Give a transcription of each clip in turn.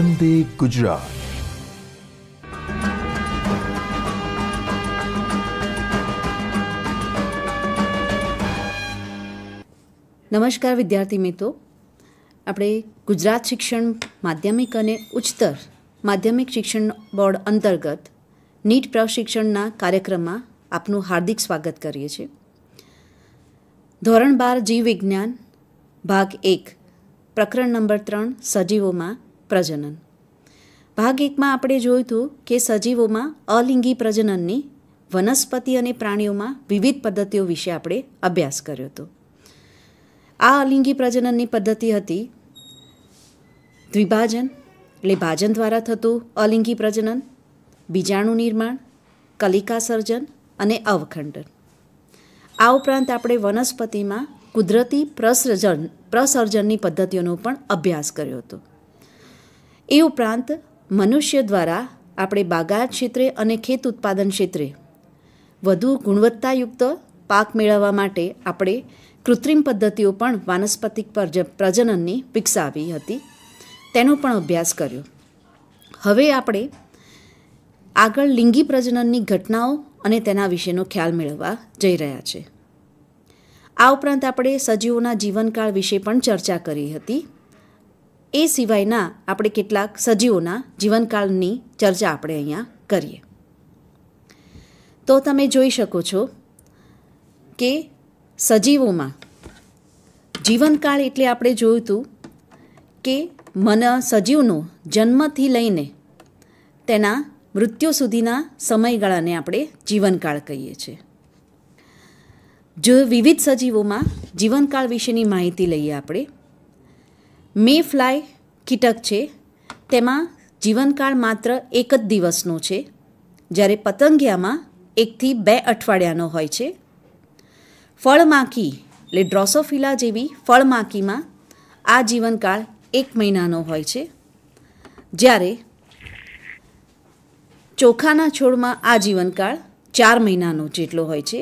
વંદે ગુજરાત નમસ્કાર વિદ્યાર્થી મિત્રો આપણે ગુજરાત શિક્ષણ માધ્યમિક અને ઉચ્ચતર માધ્યમિક શિક્ષણ બોર્ડ અંતર્ગત નીટ પ્રશિક્ષણના કાર્યક્રમમાં આપનું હાર્દિક સ્વાગત કરીએ છીએ ધોરણ બાર જીવ વિજ્ઞાન ભાગ એક પ્રકરણ નંબર ત્રણ સજીવોમાં પ્રજનન ભાગ એકમાં આપણે જોયું હતું કે સજીવોમાં અલિંગી પ્રજનનની વનસ્પતિ અને પ્રાણીઓમાં વિવિધ પદ્ધતિઓ વિશે આપણે અભ્યાસ કર્યો હતો આ અલિંગી પ્રજનનની પદ્ધતિ હતી દ્વિભાજન એટલે ભાજન દ્વારા થતું અલિંગી પ્રજનન બીજાણુ નિર્માણ કલિકા સર્જન અને અવખંડન આ ઉપરાંત આપણે વનસ્પતિમાં કુદરતી પ્રસર્જન પ્રસર્જનની પદ્ધતિઓનો પણ અભ્યાસ કર્યો હતો એ ઉપરાંત મનુષ્ય દ્વારા આપણે બાગાયત ક્ષેત્રે અને ખેત ઉત્પાદન ક્ષેત્રે વધુ ગુણવત્તાયુક્ત પાક મેળવવા માટે આપણે કૃત્રિમ પદ્ધતિઓ પણ વાનસ્પતિક પ્રજનનની વિકસાવી હતી તેનો પણ અભ્યાસ કર્યો હવે આપણે આગળ લિંગી પ્રજનનની ઘટનાઓ અને તેના વિશેનો ખ્યાલ મેળવવા જઈ રહ્યા છે આ ઉપરાંત આપણે સજીવોના જીવનકાળ વિશે પણ ચર્ચા કરી હતી એ સિવાયના આપણે કેટલાક સજીવોના જીવનકાળની ચર્ચા આપણે અહીંયા કરીએ તો તમે જોઈ શકો છો કે સજીવોમાં જીવનકાળ એટલે આપણે જોયું હતું કે મન સજીવનો જન્મથી લઈને તેના મૃત્યુ સુધીના સમયગાળાને આપણે જીવનકાળ કહીએ છીએ જો વિવિધ સજીવોમાં જીવનકાળ વિશેની માહિતી લઈએ આપણે મે ફ્લાય કીટક છે તેમાં જીવનકાળ માત્ર એક જ દિવસનો છે જ્યારે પતંગિયામાં એકથી બે અઠવાડિયાનો હોય છે ફળમાકી એટલે ડ્રોસોફિલા જેવી ફળમાકીમાં આ જીવનકાળ એક મહિનાનો હોય છે જ્યારે ચોખાના છોડમાં આ જીવનકાળ ચાર મહિનાનો જેટલો હોય છે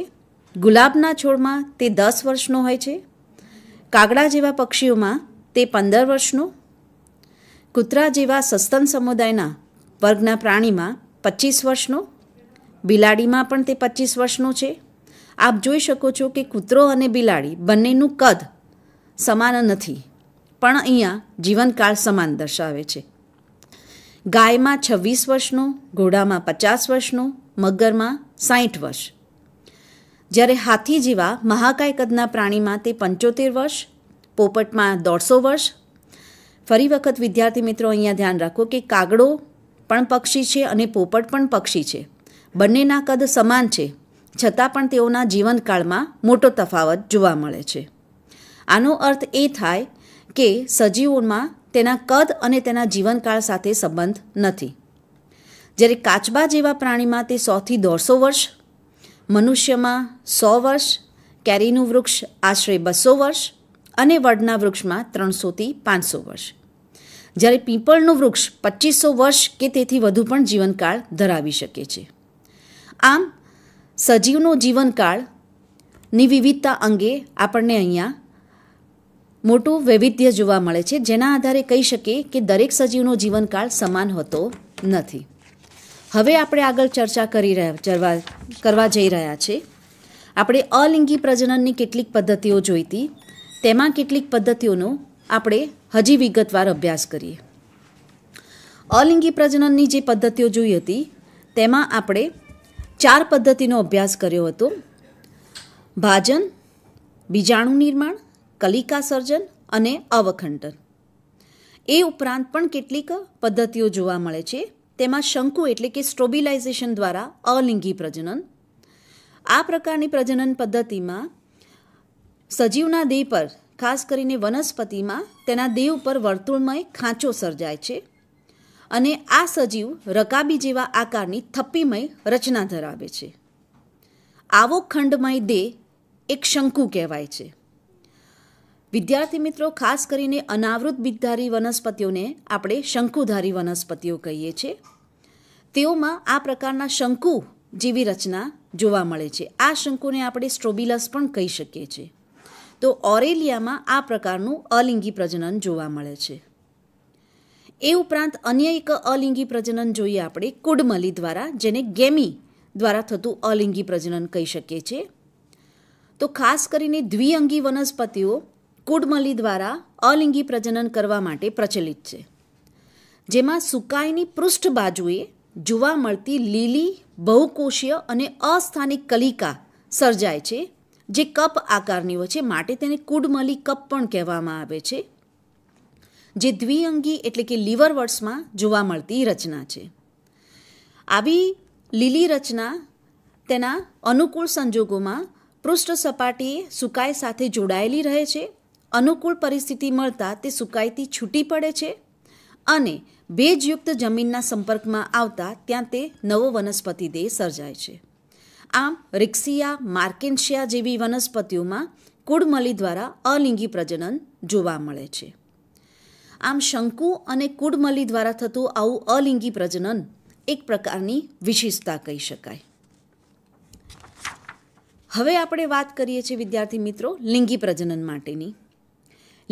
ગુલાબના છોડમાં તે દસ વર્ષનો હોય છે કાગડા જેવા પક્ષીઓમાં તે પંદર વર્ષનું કૂતરા જેવા સસ્તન સમુદાયના વર્ગના પ્રાણીમાં પચીસ વર્ષનો બિલાડીમાં પણ તે પચીસ વર્ષનો છે આપ જોઈ શકો છો કે કૂતરો અને બિલાડી બંનેનું કદ સમાન નથી પણ અહીંયા જીવનકાળ સમાન દર્શાવે છે ગાયમાં છવ્વીસ વર્ષનો ઘોડામાં પચાસ વર્ષનો મગરમાં સાઠ વર્ષ જ્યારે હાથી જેવા મહાકાય કદના પ્રાણીમાં તે પંચોતેર વર્ષ પોપટમાં દોઢસો વર્ષ ફરી વખત વિદ્યાર્થી મિત્રો અહીંયા ધ્યાન રાખો કે કાગડો પણ પક્ષી છે અને પોપટ પણ પક્ષી છે બંનેના કદ સમાન છે છતાં પણ તેઓના જીવનકાળમાં મોટો તફાવત જોવા મળે છે આનો અર્થ એ થાય કે સજીવોમાં તેના કદ અને તેના જીવનકાળ સાથે સંબંધ નથી જ્યારે કાચબા જેવા પ્રાણીમાં તે સોથી દોઢસો વર્ષ મનુષ્યમાં સો વર્ષ કેરીનું વૃક્ષ આશરે બસો વર્ષ અને વડના વૃક્ષમાં ત્રણસોથી પાંચસો વર્ષ જ્યારે પીપળનું વૃક્ષ પચીસો વર્ષ કે તેથી વધુ પણ જીવનકાળ ધરાવી શકે છે આમ સજીવનો જીવનકાળની વિવિધતા અંગે આપણને અહીંયા મોટું વૈવિધ્ય જોવા મળે છે જેના આધારે કહી શકીએ કે દરેક સજીવનો જીવનકાળ સમાન હોતો નથી હવે આપણે આગળ ચર્ચા કરી રહ્યા કરવા જઈ રહ્યા છે આપણે અલિંગી પ્રજનનની કેટલીક પદ્ધતિઓ જોઈતી તેમાં કેટલીક પદ્ધતિઓનો આપણે હજી વિગતવાર અભ્યાસ કરીએ અલિંગી પ્રજનનની જે પદ્ધતિઓ જોઈ હતી તેમાં આપણે ચાર પદ્ધતિનો અભ્યાસ કર્યો હતો ભાજન બીજાણુ નિર્માણ કલિકા સર્જન અને અવખંડન એ ઉપરાંત પણ કેટલીક પદ્ધતિઓ જોવા મળે છે તેમાં શંકુ એટલે કે સ્ટ્રોબિલાઇઝેશન દ્વારા અલિંગી પ્રજનન આ પ્રકારની પ્રજનન પદ્ધતિમાં સજીવના દેહ પર ખાસ કરીને વનસ્પતિમાં તેના દેહ ઉપર વર્તુળમય ખાંચો સર્જાય છે અને આ સજીવ રકાબી જેવા આકારની થપ્પીમય રચના ધરાવે છે આવો ખંડમય દેહ એક શંકુ કહેવાય છે વિદ્યાર્થી મિત્રો ખાસ કરીને અનાવૃત બીજધારી વનસ્પતિઓને આપણે શંકુધારી વનસ્પતિઓ કહીએ છીએ તેઓમાં આ પ્રકારના શંકુ જેવી રચના જોવા મળે છે આ શંકુને આપણે સ્ટ્રોબિલસ પણ કહી શકીએ છીએ તો ઓરેલિયામાં આ પ્રકારનું અલિંગી પ્રજનન જોવા મળે છે એ ઉપરાંત અન્ય એક અલિંગી પ્રજનન જોઈએ આપણે કુડમલી દ્વારા જેને ગેમી દ્વારા થતું અલિંગી પ્રજનન કહી શકીએ છીએ તો ખાસ કરીને દ્વિઅંગી વનસ્પતિઓ કુડમલી દ્વારા અલિંગી પ્રજનન કરવા માટે પ્રચલિત છે જેમાં સુકાઈની પૃષ્ઠ બાજુએ જોવા મળતી લીલી બહુકોષીય અને અસ્થાનિક કલિકા સર્જાય છે જે કપ આકારની હોય છે માટે તેને કુડમલી કપ પણ કહેવામાં આવે છે જે દ્વિઅંગી એટલે કે લીવરવર્ટ્સમાં જોવા મળતી રચના છે આવી લીલી રચના તેના અનુકૂળ સંજોગોમાં પૃષ્ઠ સપાટીએ સુકાઈ સાથે જોડાયેલી રહે છે અનુકૂળ પરિસ્થિતિ મળતા તે સુકાઈથી છૂટી પડે છે અને ભેજયુક્ત જમીનના સંપર્કમાં આવતા ત્યાં તે નવો વનસ્પતિ દેહ સર્જાય છે આમ રિક્સિયા માર્કેન્શિયા જેવી વનસ્પતિઓમાં કુળમલી દ્વારા અલિંગી પ્રજનન જોવા મળે છે આમ શંકુ અને કુળમલી દ્વારા થતું આવું અલિંગી પ્રજનન એક પ્રકારની વિશેષતા કહી શકાય હવે આપણે વાત કરીએ છીએ વિદ્યાર્થી મિત્રો લિંગી પ્રજનન માટેની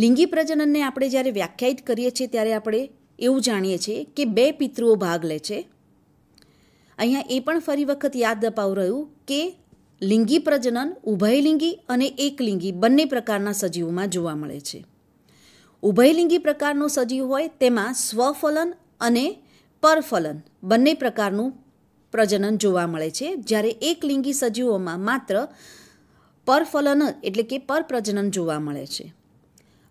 લિંગી પ્રજનનને આપણે જ્યારે વ્યાખ્યાયિત કરીએ છીએ ત્યારે આપણે એવું જાણીએ છીએ કે બે પિતૃઓ ભાગ લે છે અહીંયા એ પણ ફરી વખત યાદ અપાવું રહ્યું કે લિંગી પ્રજનન ઉભયલિંગી અને એકલિંગી બંને પ્રકારના સજીવોમાં જોવા મળે છે ઉભયલિંગી પ્રકારનો સજીવ હોય તેમાં સ્વફલન અને પરફલન બંને પ્રકારનું પ્રજનન જોવા મળે છે જ્યારે એકલિંગી સજીવોમાં માત્ર પરફલન એટલે કે પરપ્રજનન જોવા મળે છે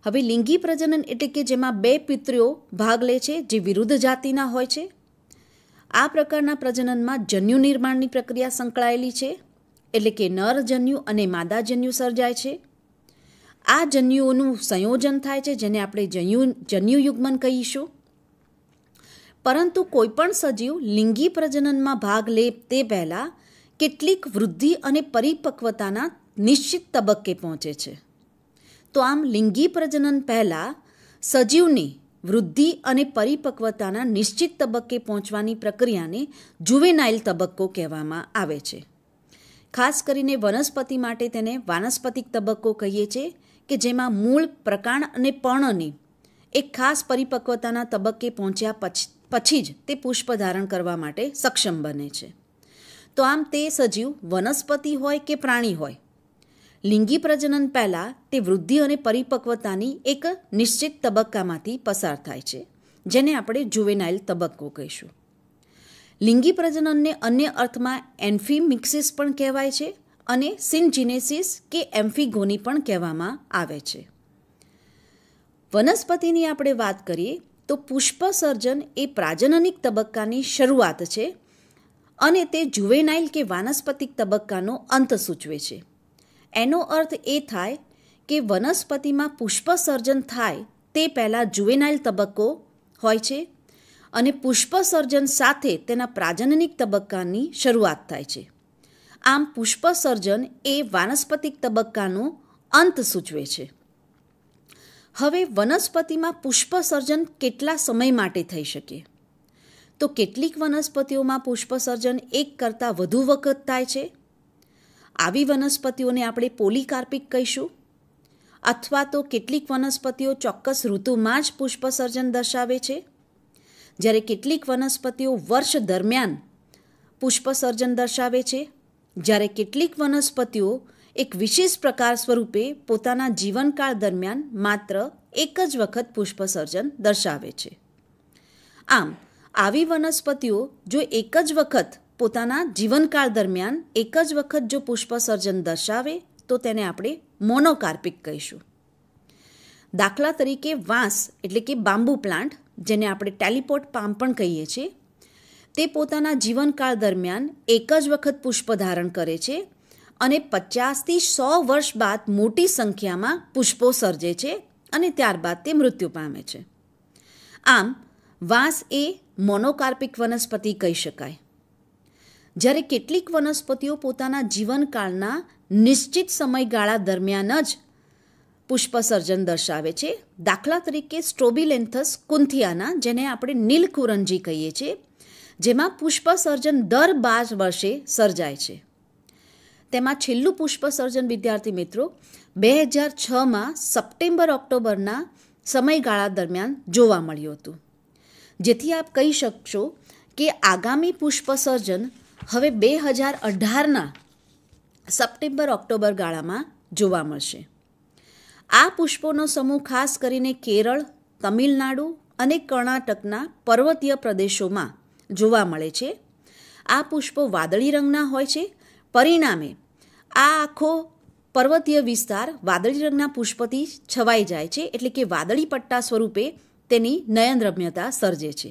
હવે લિંગી પ્રજનન એટલે કે જેમાં બે પિતૃઓ ભાગ લે છે જે વિરુદ્ધ જાતિના હોય છે આ પ્રકારના પ્રજનનમાં જન્યુ નિર્માણની પ્રક્રિયા સંકળાયેલી છે એટલે કે નર જન્યુ અને માદા જન્યુ સર્જાય છે આ જન્યુઓનું સંયોજન થાય છે જેને આપણે જન્યુ જન્યુ યુગ્મન કહીશું પરંતુ કોઈપણ સજીવ લિંગી પ્રજનનમાં ભાગ લે તે પહેલાં કેટલીક વૃદ્ધિ અને પરિપક્વતાના નિશ્ચિત તબક્કે પહોંચે છે તો આમ લિંગી પ્રજનન પહેલાં સજીવની વૃદ્ધિ અને પરિપક્વતાના નિશ્ચિત તબક્કે પહોંચવાની પ્રક્રિયાને જુવેનાઇલ તબક્કો કહેવામાં આવે છે ખાસ કરીને વનસ્પતિ માટે તેને વાનસ્પતિક તબક્કો કહીએ છીએ કે જેમાં મૂળ પ્રકાંડ અને પર્ણની એક ખાસ પરિપક્વતાના તબક્કે પહોંચ્યા પછી જ તે પુષ્પ ધારણ કરવા માટે સક્ષમ બને છે તો આમ તે સજીવ વનસ્પતિ હોય કે પ્રાણી હોય લિંગી પ્રજનન પહેલાં તે વૃદ્ધિ અને પરિપક્વતાની એક નિશ્ચિત તબક્કામાંથી પસાર થાય છે જેને આપણે જુવેનાઇલ તબક્કો કહીશું લિંગી પ્રજનનને અન્ય અર્થમાં એન્ફીમિક્સિસ પણ કહેવાય છે અને સિન્જિનેસિસ કે એમ્ફીગોની પણ કહેવામાં આવે છે વનસ્પતિની આપણે વાત કરીએ તો પુષ્પસર્જન એ પ્રાજનનિક તબક્કાની શરૂઆત છે અને તે જુવેનાઇલ કે વાનસ્પતિક તબક્કાનો અંત સૂચવે છે એનો અર્થ એ થાય કે વનસ્પતિમાં પુષ્પસર્જન થાય તે પહેલાં જુવેનાઇલ તબક્કો હોય છે અને પુષ્પસર્જન સાથે તેના પ્રાજનનિક તબક્કાની શરૂઆત થાય છે આમ પુષ્પસર્જન એ વાનસ્પતિક તબક્કાનો અંત સૂચવે છે હવે વનસ્પતિમાં પુષ્પસર્જન કેટલા સમય માટે થઈ શકે તો કેટલીક વનસ્પતિઓમાં પુષ્પસર્જન એક કરતાં વધુ વખત થાય છે આવી વનસ્પતિઓને આપણે પોલીકાર્પિક કહીશું અથવા તો કેટલીક વનસ્પતિઓ ચોક્કસ ઋતુમાં જ પુષ્પસર્જન દર્શાવે છે જ્યારે કેટલીક વનસ્પતિઓ વર્ષ દરમિયાન પુષ્પસર્જન દર્શાવે છે જ્યારે કેટલીક વનસ્પતિઓ એક વિશેષ પ્રકાર સ્વરૂપે પોતાના જીવનકાળ દરમિયાન માત્ર એક જ વખત પુષ્પસર્જન દર્શાવે છે આમ આવી વનસ્પતિઓ જો એક જ વખત પોતાના જીવનકાળ દરમિયાન એક જ વખત જો પુષ્પસર્જન દર્શાવે તો તેને આપણે મોનોકાર્પિક કહીશું દાખલા તરીકે વાંસ એટલે કે બાંબુ પ્લાન્ટ જેને આપણે ટેલિપોટ પામ પણ કહીએ છીએ તે પોતાના જીવનકાળ દરમિયાન એક જ વખત પુષ્પ ધારણ કરે છે અને પચાસથી સો વર્ષ બાદ મોટી સંખ્યામાં પુષ્પો સર્જે છે અને ત્યારબાદ તે મૃત્યુ પામે છે આમ વાંસ એ મોનોકાર્પિક વનસ્પતિ કહી શકાય જ્યારે કેટલીક વનસ્પતિઓ પોતાના જીવનકાળના નિશ્ચિત સમયગાળા દરમિયાન જ પુષ્પસર્જન દર્શાવે છે દાખલા તરીકે સ્ટ્રોબિલેન્થસ કુંથિયાના જેને આપણે નીલકુરંજી કહીએ છીએ જેમાં પુષ્પસર્જન દર બાર વર્ષે સર્જાય છે તેમાં છેલ્લું પુષ્પસર્જન વિદ્યાર્થી મિત્રો બે હજાર છમાં સપ્ટેમ્બર ઓક્ટોબરના સમયગાળા દરમિયાન જોવા મળ્યું હતું જેથી આપ કહી શકશો કે આગામી પુષ્પસર્જન હવે બે હજાર અઢારના સપ્ટેમ્બર ઓક્ટોબર ગાળામાં જોવા મળશે આ પુષ્પોનો સમૂહ ખાસ કરીને કેરળ તમિલનાડુ અને કર્ણાટકના પર્વતીય પ્રદેશોમાં જોવા મળે છે આ પુષ્પો વાદળી રંગના હોય છે પરિણામે આ આખો પર્વતીય વિસ્તાર વાદળી રંગના પુષ્પથી છવાઈ જાય છે એટલે કે વાદળી પટ્ટા સ્વરૂપે તેની નયનરમ્યતા સર્જે છે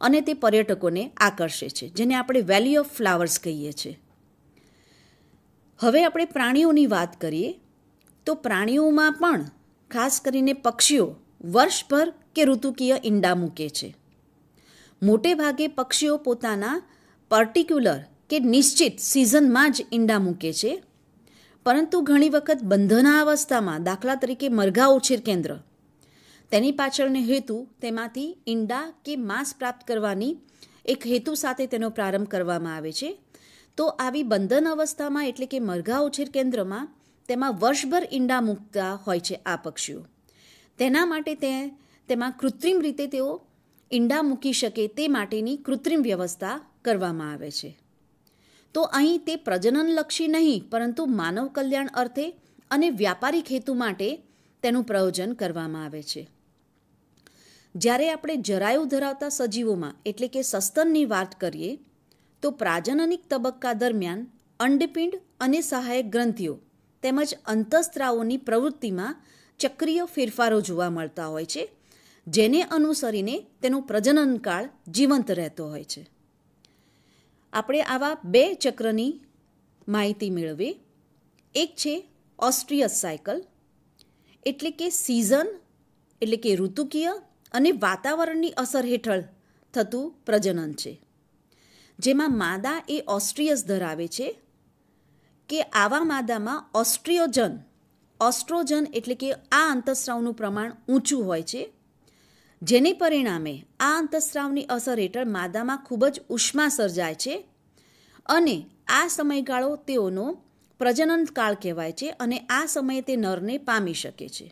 અને તે પર્યટકોને આકર્ષે છે જેને આપણે વેલી ઓફ ફ્લાવર્સ કહીએ છીએ હવે આપણે પ્રાણીઓની વાત કરીએ તો પ્રાણીઓમાં પણ ખાસ કરીને પક્ષીઓ વર્ષભર કે ઋતુકીય ઈંડા મૂકે છે મોટે ભાગે પક્ષીઓ પોતાના પર્ટિક્યુલર કે નિશ્ચિત સિઝનમાં જ ઈંડા મૂકે છે પરંતુ ઘણી વખત બંધના અવસ્થામાં દાખલા તરીકે મરઘા ઉછેર કેન્દ્ર તેની પાછળનો હેતુ તેમાંથી ઈંડા કે માંસ પ્રાપ્ત કરવાની એક હેતુ સાથે તેનો પ્રારંભ કરવામાં આવે છે તો આવી બંધન અવસ્થામાં એટલે કે મરઘા ઉછેર કેન્દ્રમાં તેમાં વર્ષભર ઈંડા મૂકતા હોય છે આ પક્ષીઓ તેના માટે તે તેમાં કૃત્રિમ રીતે તેઓ ઈંડા મૂકી શકે તે માટેની કૃત્રિમ વ્યવસ્થા કરવામાં આવે છે તો અહીં તે પ્રજનનલક્ષી નહીં પરંતુ માનવ કલ્યાણ અર્થે અને વ્યાપારિક હેતુ માટે તેનું પ્રયોજન કરવામાં આવે છે જ્યારે આપણે જરાયુ ધરાવતા સજીવોમાં એટલે કે સસ્તનની વાત કરીએ તો પ્રાજનનિક તબક્કા દરમિયાન અંડપિંડ અને સહાયક ગ્રંથિઓ તેમજ અંતઃસ્ત્રાવોની પ્રવૃત્તિમાં ચક્રીય ફેરફારો જોવા મળતા હોય છે જેને અનુસરીને તેનો પ્રજનનકાળ જીવંત રહેતો હોય છે આપણે આવા બે ચક્રની માહિતી મેળવીએ એક છે ઓસ્ટ્રિયસ સાયકલ એટલે કે સિઝન એટલે કે ઋતુકીય અને વાતાવરણની અસર હેઠળ થતું પ્રજનન છે જેમાં માદા એ ઓસ્ટ્રિયસ ધરાવે છે કે આવા માદામાં ઓસ્ટ્રિયોજન ઓસ્ટ્રોજન એટલે કે આ અંતસ્રાવનું પ્રમાણ ઊંચું હોય છે જેને પરિણામે આ અંતસ્રાવની અસર હેઠળ માદામાં ખૂબ જ ઉષ્મા સર્જાય છે અને આ સમયગાળો તેઓનો પ્રજનન કાળ કહેવાય છે અને આ સમયે તે નરને પામી શકે છે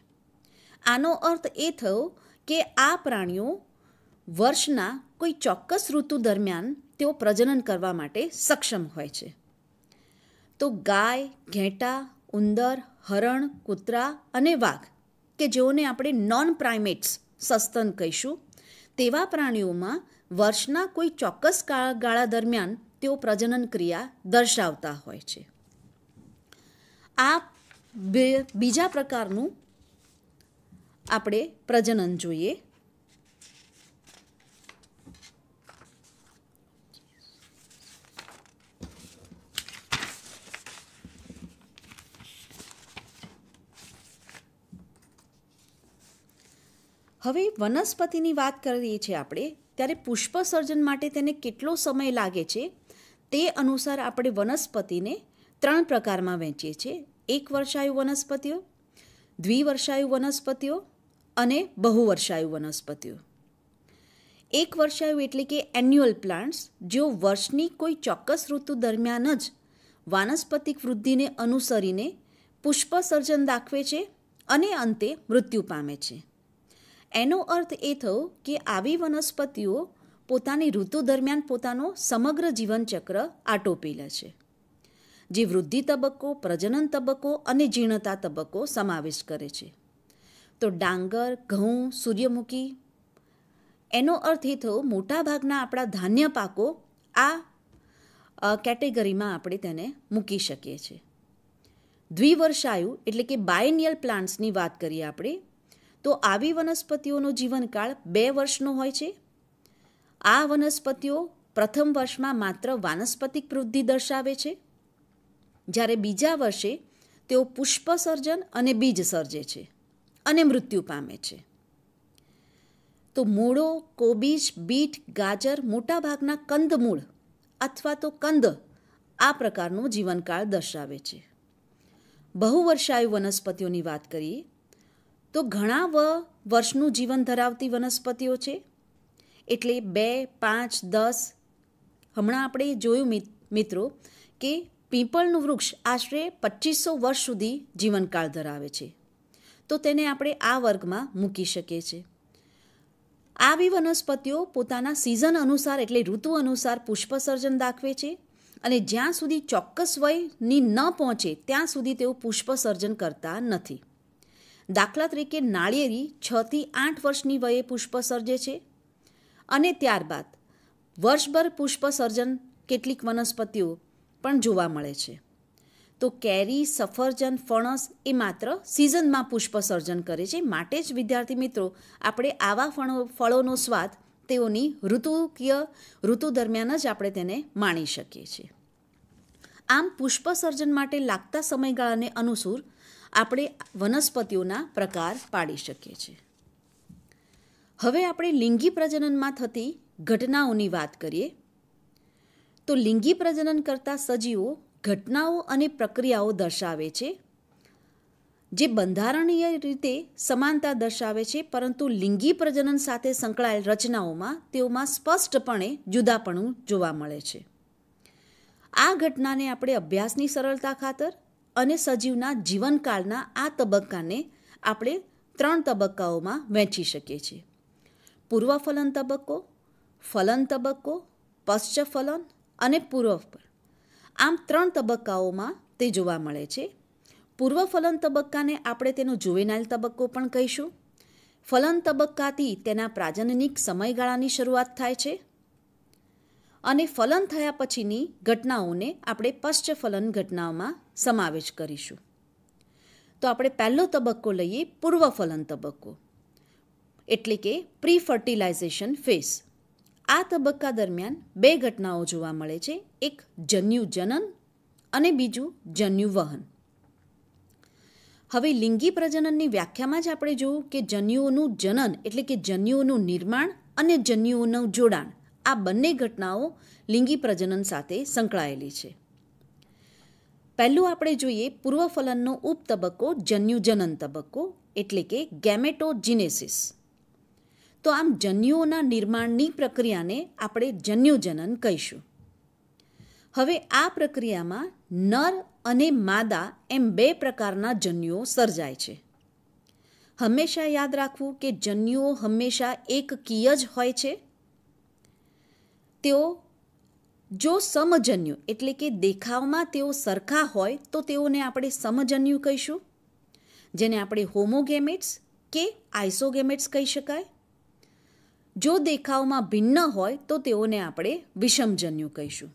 આનો અર્થ એ થયો કે આ પ્રાણીઓ વર્ષના કોઈ ચોક્કસ ઋતુ દરમિયાન તેઓ પ્રજનન કરવા માટે સક્ષમ હોય છે તો ગાય ઘેંટા ઉંદર હરણ કૂતરા અને વાઘ કે જેઓને આપણે નોન પ્રાઇમેટ્સ સસ્તન કહીશું તેવા પ્રાણીઓમાં વર્ષના કોઈ ચોક્કસ ગાળા દરમિયાન તેઓ પ્રજનન ક્રિયા દર્શાવતા હોય છે આ બીજા પ્રકારનું આપણે પ્રજનન જોઈએ હવે વનસ્પતિની વાત કરીએ છીએ આપણે ત્યારે પુષ્પસર્જન માટે તેને કેટલો સમય લાગે છે તે અનુસાર આપણે વનસ્પતિને ત્રણ પ્રકારમાં વહેંચીએ છીએ એક વર્ષાયુ વનસ્પતિઓ દ્વિવર્ષાયુ વનસ્પતિઓ અને બહુવર્ષાયુ વનસ્પતિઓ એક વર્ષાયુ એટલે કે એન્યુઅલ પ્લાન્ટ્સ જેઓ વર્ષની કોઈ ચોક્કસ ઋતુ દરમિયાન જ વાનસ્પતિક વૃદ્ધિને અનુસરીને પુષ્પસર્જન દાખવે છે અને અંતે મૃત્યુ પામે છે એનો અર્થ એ થયો કે આવી વનસ્પતિઓ પોતાની ઋતુ દરમિયાન પોતાનો સમગ્ર જીવનચક્ર આટોપી લે છે જે વૃદ્ધિ તબક્કો પ્રજનન તબક્કો અને જીર્ણતા તબક્કો સમાવેશ કરે છે તો ડાંગર ઘઉં સૂર્યમુખી એનો અર્થ એ થયો મોટાભાગના આપણા ધાન્ય પાકો આ કેટેગરીમાં આપણે તેને મૂકી શકીએ છીએ દ્વિવર્ષાયુ એટલે કે બાયનિયલ પ્લાન્ટ્સની વાત કરીએ આપણે તો આવી વનસ્પતિઓનો જીવનકાળ બે વર્ષનો હોય છે આ વનસ્પતિઓ પ્રથમ વર્ષમાં માત્ર વાનસ્પતિક વૃદ્ધિ દર્શાવે છે જ્યારે બીજા વર્ષે તેઓ પુષ્પસર્જન અને બીજ સર્જે છે અને મૃત્યુ પામે છે તો મૂળો કોબીજ બીટ ગાજર મોટાભાગના કંદમૂળ અથવા તો કંદ આ પ્રકારનો જીવનકાળ દર્શાવે છે બહુવર્ષાયુ વનસ્પતિઓની વાત કરીએ તો ઘણા વ વર્ષનું જીવન ધરાવતી વનસ્પતિઓ છે એટલે બે પાંચ દસ હમણાં આપણે જોયું મિત્રો કે પીપળનું વૃક્ષ આશરે પચીસો વર્ષ સુધી જીવનકાળ ધરાવે છે તો તેને આપણે આ વર્ગમાં મૂકી શકીએ છીએ આવી વનસ્પતિઓ પોતાના સિઝન અનુસાર એટલે ઋતુ અનુસાર પુષ્પસર્જન દાખવે છે અને જ્યાં સુધી ચોક્કસ વયની ન પહોંચે ત્યાં સુધી તેઓ પુષ્પસર્જન કરતા નથી દાખલા તરીકે નાળિયેરી છથી આઠ વર્ષની વયે પુષ્પસર્જે છે અને ત્યારબાદ વર્ષભર પુષ્પસર્જન કેટલીક વનસ્પતિઓ પણ જોવા મળે છે તો કેરી સફરજન ફણસ એ માત્ર સિઝનમાં પુષ્પસર્જન કરે છે માટે જ વિદ્યાર્થી મિત્રો આપણે આવા ફળો ફળોનો સ્વાદ તેઓની ઋતુકીય ઋતુ દરમિયાન જ આપણે તેને માણી શકીએ છીએ આમ પુષ્પસર્જન માટે લાગતા સમયગાળાને અનુસૂર આપણે વનસ્પતિઓના પ્રકાર પાડી શકીએ છીએ હવે આપણે લિંગી પ્રજનનમાં થતી ઘટનાઓની વાત કરીએ તો લિંગી પ્રજનન કરતા સજીવો ઘટનાઓ અને પ્રક્રિયાઓ દર્શાવે છે જે બંધારણીય રીતે સમાનતા દર્શાવે છે પરંતુ લિંગી પ્રજનન સાથે સંકળાયેલ રચનાઓમાં તેઓમાં સ્પષ્ટપણે જુદાપણું જોવા મળે છે આ ઘટનાને આપણે અભ્યાસની સરળતા ખાતર અને સજીવના જીવનકાળના આ તબક્કાને આપણે ત્રણ તબક્કાઓમાં વહેંચી શકીએ છીએ પૂર્વ ફલન તબક્કો ફલન તબક્કો પશ્ચફલન અને પૂર્વ આમ ત્રણ તબક્કાઓમાં તે જોવા મળે છે પૂર્વ ફલન તબક્કાને આપણે તેનો જુવેનાઇલ તબક્કો પણ કહીશું ફલન તબક્કાથી તેના પ્રાજનનિક સમયગાળાની શરૂઆત થાય છે અને ફલન થયા પછીની ઘટનાઓને આપણે પશ્ચફલન ઘટનાઓમાં સમાવેશ કરીશું તો આપણે પહેલો તબક્કો લઈએ પૂર્વ ફલન તબક્કો એટલે કે પ્રી ફર્ટિલાઇઝેશન ફેઝ આ તબક્કા દરમિયાન બે ઘટનાઓ જોવા મળે છે એક જન્યુ જનન અને બીજું જન્યુ વહન હવે લિંગી પ્રજનનની વ્યાખ્યામાં જ આપણે જોયું કે જન્યુઓનું જનન એટલે કે જન્યુઓનું નિર્માણ અને જન્યુઓનું જોડાણ આ બંને ઘટનાઓ લિંગી પ્રજનન સાથે સંકળાયેલી છે પહેલું આપણે જોઈએ પૂર્વફલનનો ઉપતબક્કો જન્યુજનન તબક્કો એટલે કે ગેમેટોજિનેસિસ તો આમ જન્યુઓના નિર્માણની પ્રક્રિયાને આપણે જન્યુજનન કહીશું હવે આ પ્રક્રિયામાં નર અને માદા એમ બે પ્રકારના જન્યુઓ સર્જાય છે હંમેશા યાદ રાખવું કે જન્યુઓ હંમેશા એક કીય જ હોય છે તેઓ જો સમજન્યુ એટલે કે દેખાવમાં તેઓ સરખા હોય તો તેઓને આપણે સમજન્યુ કહીશું જેને આપણે હોમોગેમેટ્સ કે આઇસોગેમેટ્સ કહી શકાય જો દેખાવમાં ભિન્ન હોય તો તેઓને આપણે વિષમજન્યુ કહીશું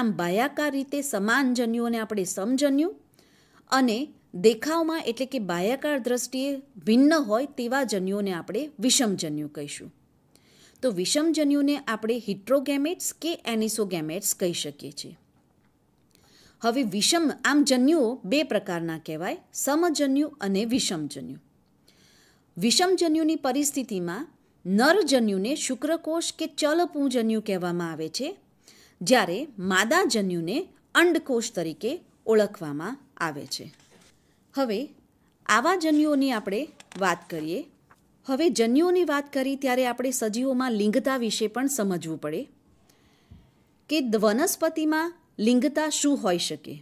આમ બાયાકાર રીતે સમાન જન્યુઓને આપણે સમજન્યુ અને દેખાવમાં એટલે કે બાયાકાર દ્રષ્ટિએ ભિન્ન હોય તેવા જન્યુઓને આપણે વિષમજન્યુ કહીશું તો વિષમજન્યુને આપણે હિટ્રોગેમેટ્સ કે એનિસોગેમેટ્સ કહી શકીએ છીએ હવે વિષમ આમ જન્યુઓ બે પ્રકારના કહેવાય સમજન્યુ અને વિષમજન્યુ વિષમજન્યુની પરિસ્થિતિમાં નરજન્યુને શુક્રકોષ કે ચલપુંજન્યુ કહેવામાં આવે છે જ્યારે માદા જન્યુને અંડકોષ તરીકે ઓળખવામાં આવે છે હવે આવા જન્યુઓની આપણે વાત કરીએ હવે જન્યુઓની વાત કરી ત્યારે આપણે સજીવોમાં લિંગતા વિશે પણ સમજવું પડે કે વનસ્પતિમાં લિંગતા શું હોઈ શકે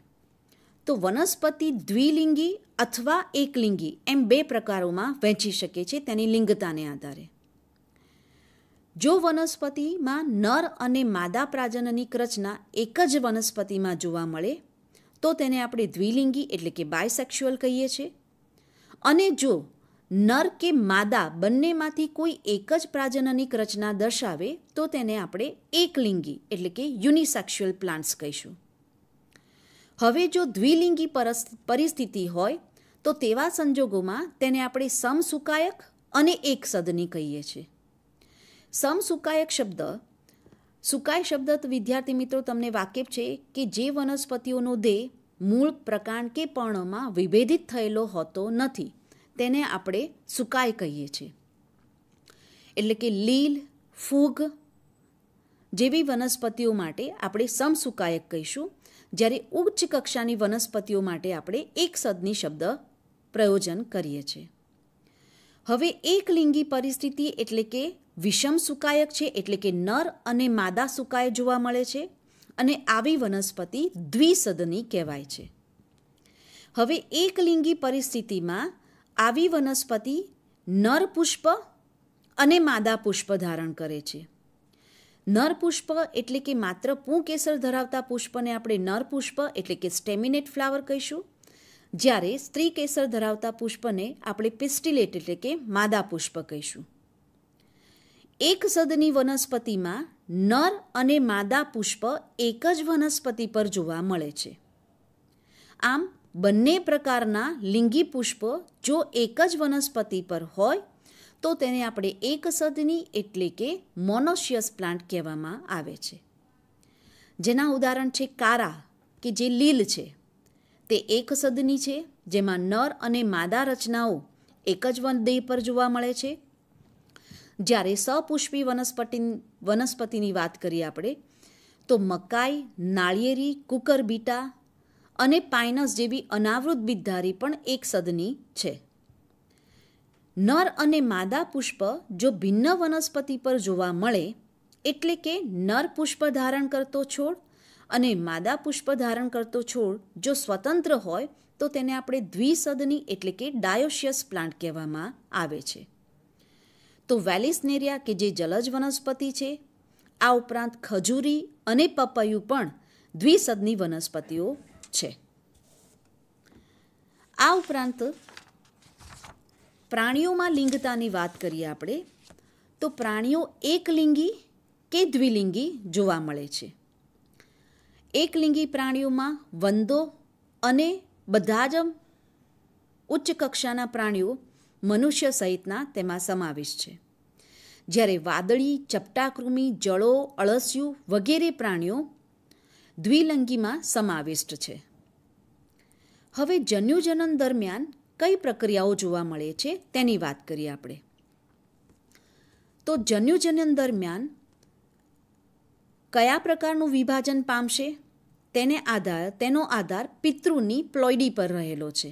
તો વનસ્પતિ દ્વિલિંગી અથવા એકલિંગી એમ બે પ્રકારોમાં વહેંચી શકે છે તેની લિંગતાને આધારે જો વનસ્પતિમાં નર અને માદા પ્રાજનનિક રચના એક જ વનસ્પતિમાં જોવા મળે તો તેને આપણે દ્વિલિંગી એટલે કે બાયસેક્સ્યુઅલ કહીએ છીએ અને જો નર કે માદા બંનેમાંથી કોઈ એક જ પ્રાજનનિક રચના દર્શાવે તો તેને આપણે એકલિંગી એટલે કે યુનિસેક્સ્યુઅલ પ્લાન્ટ્સ કહીશું હવે જો દ્વિલિંગી પરિસ્થિતિ હોય તો તેવા સંજોગોમાં તેને આપણે સમસુકાયક અને એક સદની કહીએ છીએ સમસુકાયક શબ્દ સુકાય શબ્દ વિદ્યાર્થી મિત્રો તમને વાકેફ છે કે જે વનસ્પતિઓનો દેહ મૂળ પ્રકાંડ કે પર્ણમાં વિભેદિત થયેલો હોતો નથી તેને આપણે સુકાય કહીએ છીએ એટલે કે લીલ ફૂગ જેવી વનસ્પતિઓ માટે આપણે સમસુકાયક કહીશું જ્યારે ઉચ્ચ કક્ષાની વનસ્પતિઓ માટે આપણે એક સદની શબ્દ પ્રયોજન કરીએ છીએ હવે એકલિંગી પરિસ્થિતિ એટલે કે વિષમ સુકાયક છે એટલે કે નર અને માદા સુકાય જોવા મળે છે અને આવી વનસ્પતિ દ્વિસદની કહેવાય છે હવે એકલિંગી પરિસ્થિતિમાં આવી વનસ્પતિ નર પુષ્પ અને માદા પુષ્પ ધારણ કરે છે નર પુષ્પ એટલે કે માત્ર પૂકેસર ધરાવતા પુષ્પને આપણે નર પુષ્પ એટલે કે સ્ટેમિનેટ ફ્લાવર કહીશું જ્યારે સ્ત્રી કેસર ધરાવતા પુષ્પને આપણે પિસ્ટિલેટ એટલે કે માદા પુષ્પ કહીશું એક સદની વનસ્પતિમાં નર અને માદા પુષ્પ એક જ વનસ્પતિ પર જોવા મળે છે આમ બંને પ્રકારના લિંગી પુષ્પ જો એક જ વનસ્પતિ પર હોય તો તેને આપણે એક સદની એટલે કે મોનોશિયસ પ્લાન્ટ કહેવામાં આવે છે જેના ઉદાહરણ છે કારા કે જે લીલ છે તે એક સદની છે જેમાં નર અને માદા રચનાઓ એક જ વન દેહ પર જોવા મળે છે જ્યારે સપુષ્પી વનસ્પતિ વનસ્પતિની વાત કરીએ આપણે તો મકાઈ નાળિયેરી કુકરબીટા અને પાઇનસ જેવી અનાવૃત બીજધારી પણ એક સદની છે નર અને માદા પુષ્પ જો ભિન્ન વનસ્પતિ પર જોવા મળે એટલે કે નર પુષ્પ ધારણ કરતો છોડ અને માદા પુષ્પ ધારણ કરતો છોડ જો સ્વતંત્ર હોય તો તેને આપણે દ્વિસદની એટલે કે ડાયોશિયસ પ્લાન્ટ કહેવામાં આવે છે તો વેલિસનેરિયા કે જે જલજ વનસ્પતિ છે આ ઉપરાંત ખજૂરી અને પપૈયું પણ દ્વિસદની વનસ્પતિઓ છે આ ઉપરાંત પ્રાણીઓમાં લિંગતાની વાત કરીએ આપણે તો પ્રાણીઓ એકલિંગી કે દ્વિલિંગી જોવા મળે છે એકલિંગી પ્રાણીઓમાં વંદો અને બધા જ ઉચ્ચ કક્ષાના પ્રાણીઓ મનુષ્ય સહિતના તેમાં સમાવેશ છે જ્યારે વાદળી ચપટાકૃમિ જળો અળસિયું વગેરે પ્રાણીઓ દ્વિલંગીમાં સમાવિષ્ટ છે હવે જન્યુજનન દરમિયાન કઈ પ્રક્રિયાઓ જોવા મળે છે તેની વાત કરીએ આપણે તો જન્યુજનન દરમિયાન કયા પ્રકારનું વિભાજન પામશે તેને આધાર તેનો આધાર પિતૃની પ્લોઇડી પર રહેલો છે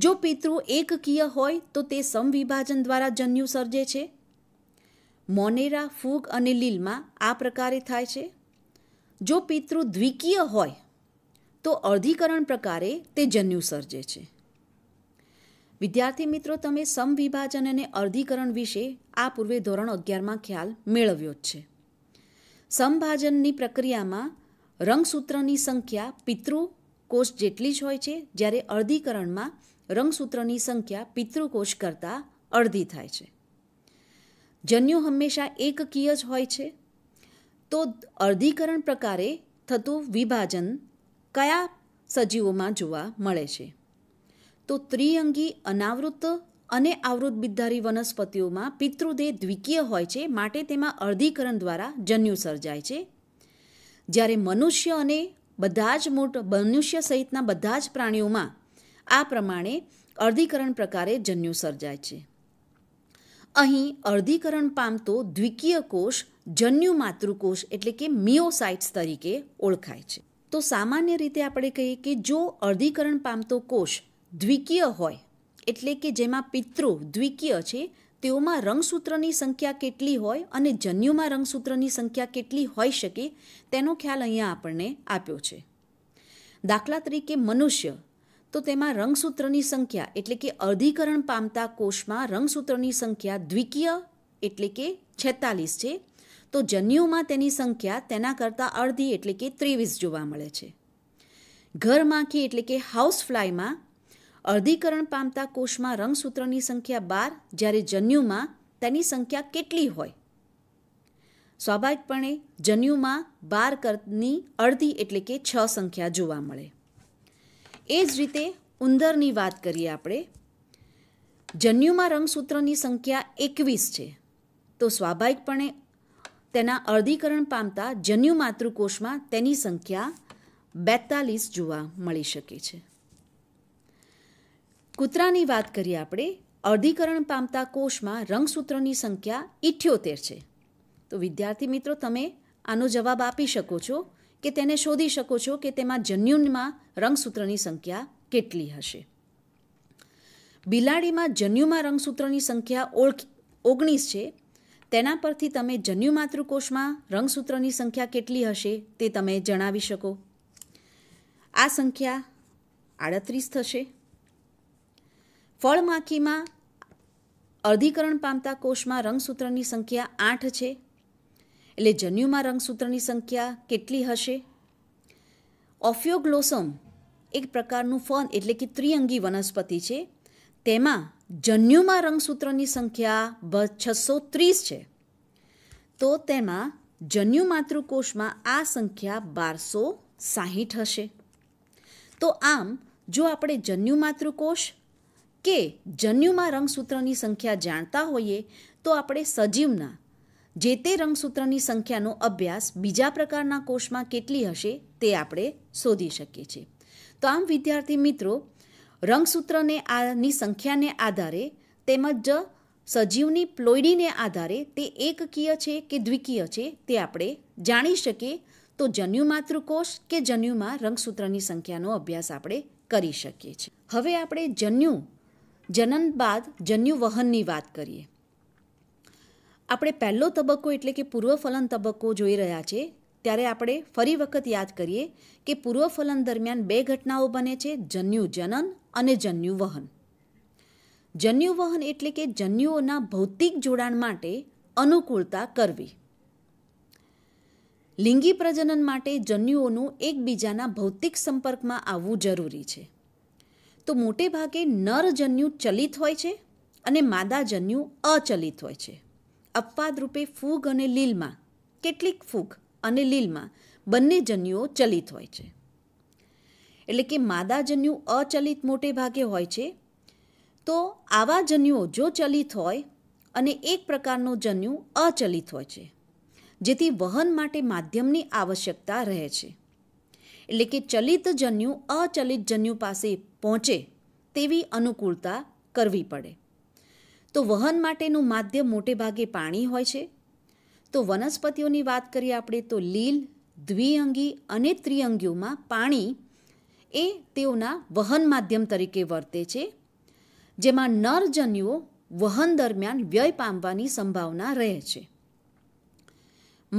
જો પિતૃ એકકીય હોય તો તે સમવિભાજન દ્વારા જન્યુ સર્જે છે મોનેરા ફૂગ અને લીલમાં આ પ્રકારે થાય છે જો પિતૃ દ્વિકીય હોય તો અર્ધીકરણ પ્રકારે તે જન્યુ સર્જે છે વિદ્યાર્થી મિત્રો તમે સમવિભાજન અને અર્ધીકરણ વિશે આ પૂર્વે ધોરણ અગિયારમાં ખ્યાલ મેળવ્યો જ છે સમભાજનની પ્રક્રિયામાં રંગસૂત્રની સંખ્યા પિતૃ કોષ જેટલી જ હોય છે જ્યારે અર્ધીકરણમાં રંગસૂત્રની સંખ્યા પિતૃકોષ કરતાં અડધી થાય છે જન્યુ હંમેશા એકકીય જ હોય છે તો અર્ધીકરણ પ્રકારે થતું વિભાજન કયા સજીવોમાં જોવા મળે છે તો ત્રિઅંગી અનાવૃત અને આવૃત બિદ્ધારી વનસ્પતિઓમાં પિતૃદેહ દ્વિકીય હોય છે માટે તેમાં અર્ધીકરણ દ્વારા જન્યુ સર્જાય છે જ્યારે મનુષ્ય અને બધા જ મોટ મનુષ્ય સહિતના બધા જ પ્રાણીઓમાં આ પ્રમાણે અર્ધીકરણ પ્રકારે જન્યુ સર્જાય છે અહીં અર્ધીકરણ પામતો દ્વિકીય કોષ જન્યુ માતૃકોષ એટલે કે મિયોસાઇટ્સ તરીકે ઓળખાય છે તો સામાન્ય રીતે આપણે કહીએ કે જો અર્ધીકરણ પામતો કોષ દ્વિકીય હોય એટલે કે જેમાં પિતૃ દ્વિકીય છે તેઓમાં રંગસૂત્રની સંખ્યા કેટલી હોય અને જન્યુમાં રંગસૂત્રની સંખ્યા કેટલી હોઈ શકે તેનો ખ્યાલ અહીંયા આપણને આપ્યો છે દાખલા તરીકે મનુષ્ય તો તેમાં રંગસૂત્રની સંખ્યા એટલે કે અર્ધીકરણ પામતા કોષમાં રંગસૂત્રની સંખ્યા દ્વિકીય એટલે કે છેતાલીસ છે તો જન્યુમાં તેની સંખ્યા તેના કરતાં અડધી એટલે કે ત્રેવીસ જોવા મળે છે ઘરમાંથી એટલે કે હાઉસ ફ્લાયમાં અર્ધીકરણ પામતા કોષમાં રંગસૂત્રની સંખ્યા બાર જ્યારે જન્યુમાં તેની સંખ્યા કેટલી હોય સ્વાભાવિકપણે જન્યુમાં બાર કરની અડધી એટલે કે છ સંખ્યા જોવા મળે એ જ રીતે ઉંદરની વાત કરીએ આપણે જન્યુમાં રંગસૂત્રની સંખ્યા એકવીસ છે તો સ્વાભાવિકપણે તેના અર્ધીકરણ પામતા જન્યુ માતૃકોષમાં તેની સંખ્યા બેતાલીસ જોવા મળી શકે છે કૂતરાની વાત કરીએ આપણે અર્ધીકરણ પામતા કોષમાં રંગસૂત્રની સંખ્યા ઇઠ્યોતેર છે તો વિદ્યાર્થી મિત્રો તમે આનો જવાબ આપી શકો છો કે તેને શોધી શકો છો કે તેમાં જન્યુનમાં રંગસૂત્રની સંખ્યા કેટલી હશે બિલાડીમાં જન્યુમાં રંગસૂત્રની સંખ્યા ઓળખ ઓગણીસ છે તેના પરથી તમે જન્યુ માતૃકોષમાં રંગસૂત્રની સંખ્યા કેટલી હશે તે તમે જણાવી શકો આ સંખ્યા આડત્રીસ થશે ફળમાખીમાં અર્ધીકરણ પામતા કોષમાં રંગસૂત્રની સંખ્યા આઠ છે એટલે જન્યુમાં રંગસૂત્રની સંખ્યા કેટલી હશે ઓફિયોગ્લોસમ એક પ્રકારનું ફન એટલે કે ત્રિઅંગી વનસ્પતિ છે તેમાં જન્યુમાં રંગસૂત્રની સંખ્યા છસો ત્રીસ છે તો તેમાં જન્યુ માતૃકોષમાં આ સંખ્યા બારસો સાહીઠ હશે તો આમ જો આપણે જન્યુ માતૃકોષ કે જન્યુમાં રંગસૂત્રની સંખ્યા જાણતા હોઈએ તો આપણે સજીવના જે તે રંગસૂત્રની સંખ્યાનો અભ્યાસ બીજા પ્રકારના કોષમાં કેટલી હશે તે આપણે શોધી શકીએ છીએ તો આમ વિદ્યાર્થી મિત્રો રંગસૂત્રને આની સંખ્યાને આધારે તેમજ સજીવની પ્લોઈડીને આધારે તે એકકીય છે કે દ્વિકીય છે તે આપણે જાણી શકીએ તો જન્યુ માતૃકોષ કે જન્યુમાં રંગસૂત્રની સંખ્યાનો અભ્યાસ આપણે કરી શકીએ છીએ હવે આપણે જન્યુ જનન બાદ જન્યુ વહનની વાત કરીએ આપણે પહેલો તબક્કો એટલે કે પૂર્વફલન તબક્કો જોઈ રહ્યા છે ત્યારે આપણે ફરી વખત યાદ કરીએ કે પૂર્વફલન દરમિયાન બે ઘટનાઓ બને છે જન્યુ જનન અને જન્યુ વહન જન્યુ વહન એટલે કે જન્યુઓના ભૌતિક જોડાણ માટે અનુકૂળતા કરવી લિંગી પ્રજનન માટે જન્યુઓનું એકબીજાના ભૌતિક સંપર્કમાં આવવું જરૂરી છે તો મોટે ભાગે નર જન્યુ ચલિત હોય છે અને માદા જન્યુ અચલિત હોય છે અપવાદરૂપે ફૂગ અને લીલમાં કેટલીક ફૂગ અને લીલમાં બંને જન્યુઓ ચલિત હોય છે એટલે કે માદા જન્યુ અચલિત મોટે ભાગે હોય છે તો આવા જન્યુઓ જો ચલિત હોય અને એક પ્રકારનો જન્યુ અચલિત હોય છે જેથી વહન માટે માધ્યમની આવશ્યકતા રહે છે એટલે કે ચલિત જન્યુ અચલિત જન્યુ પાસે પહોંચે તેવી અનુકૂળતા કરવી પડે તો વહન માટેનું માધ્યમ મોટે ભાગે પાણી હોય છે તો વનસ્પતિઓની વાત કરીએ આપણે તો લીલ દ્વિઅંગી અને ત્રિઅંગીઓમાં પાણી એ તેઓના વહન માધ્યમ તરીકે વર્તે છે જેમાં નરજન્યુઓ વહન દરમિયાન વ્યય પામવાની સંભાવના રહે છે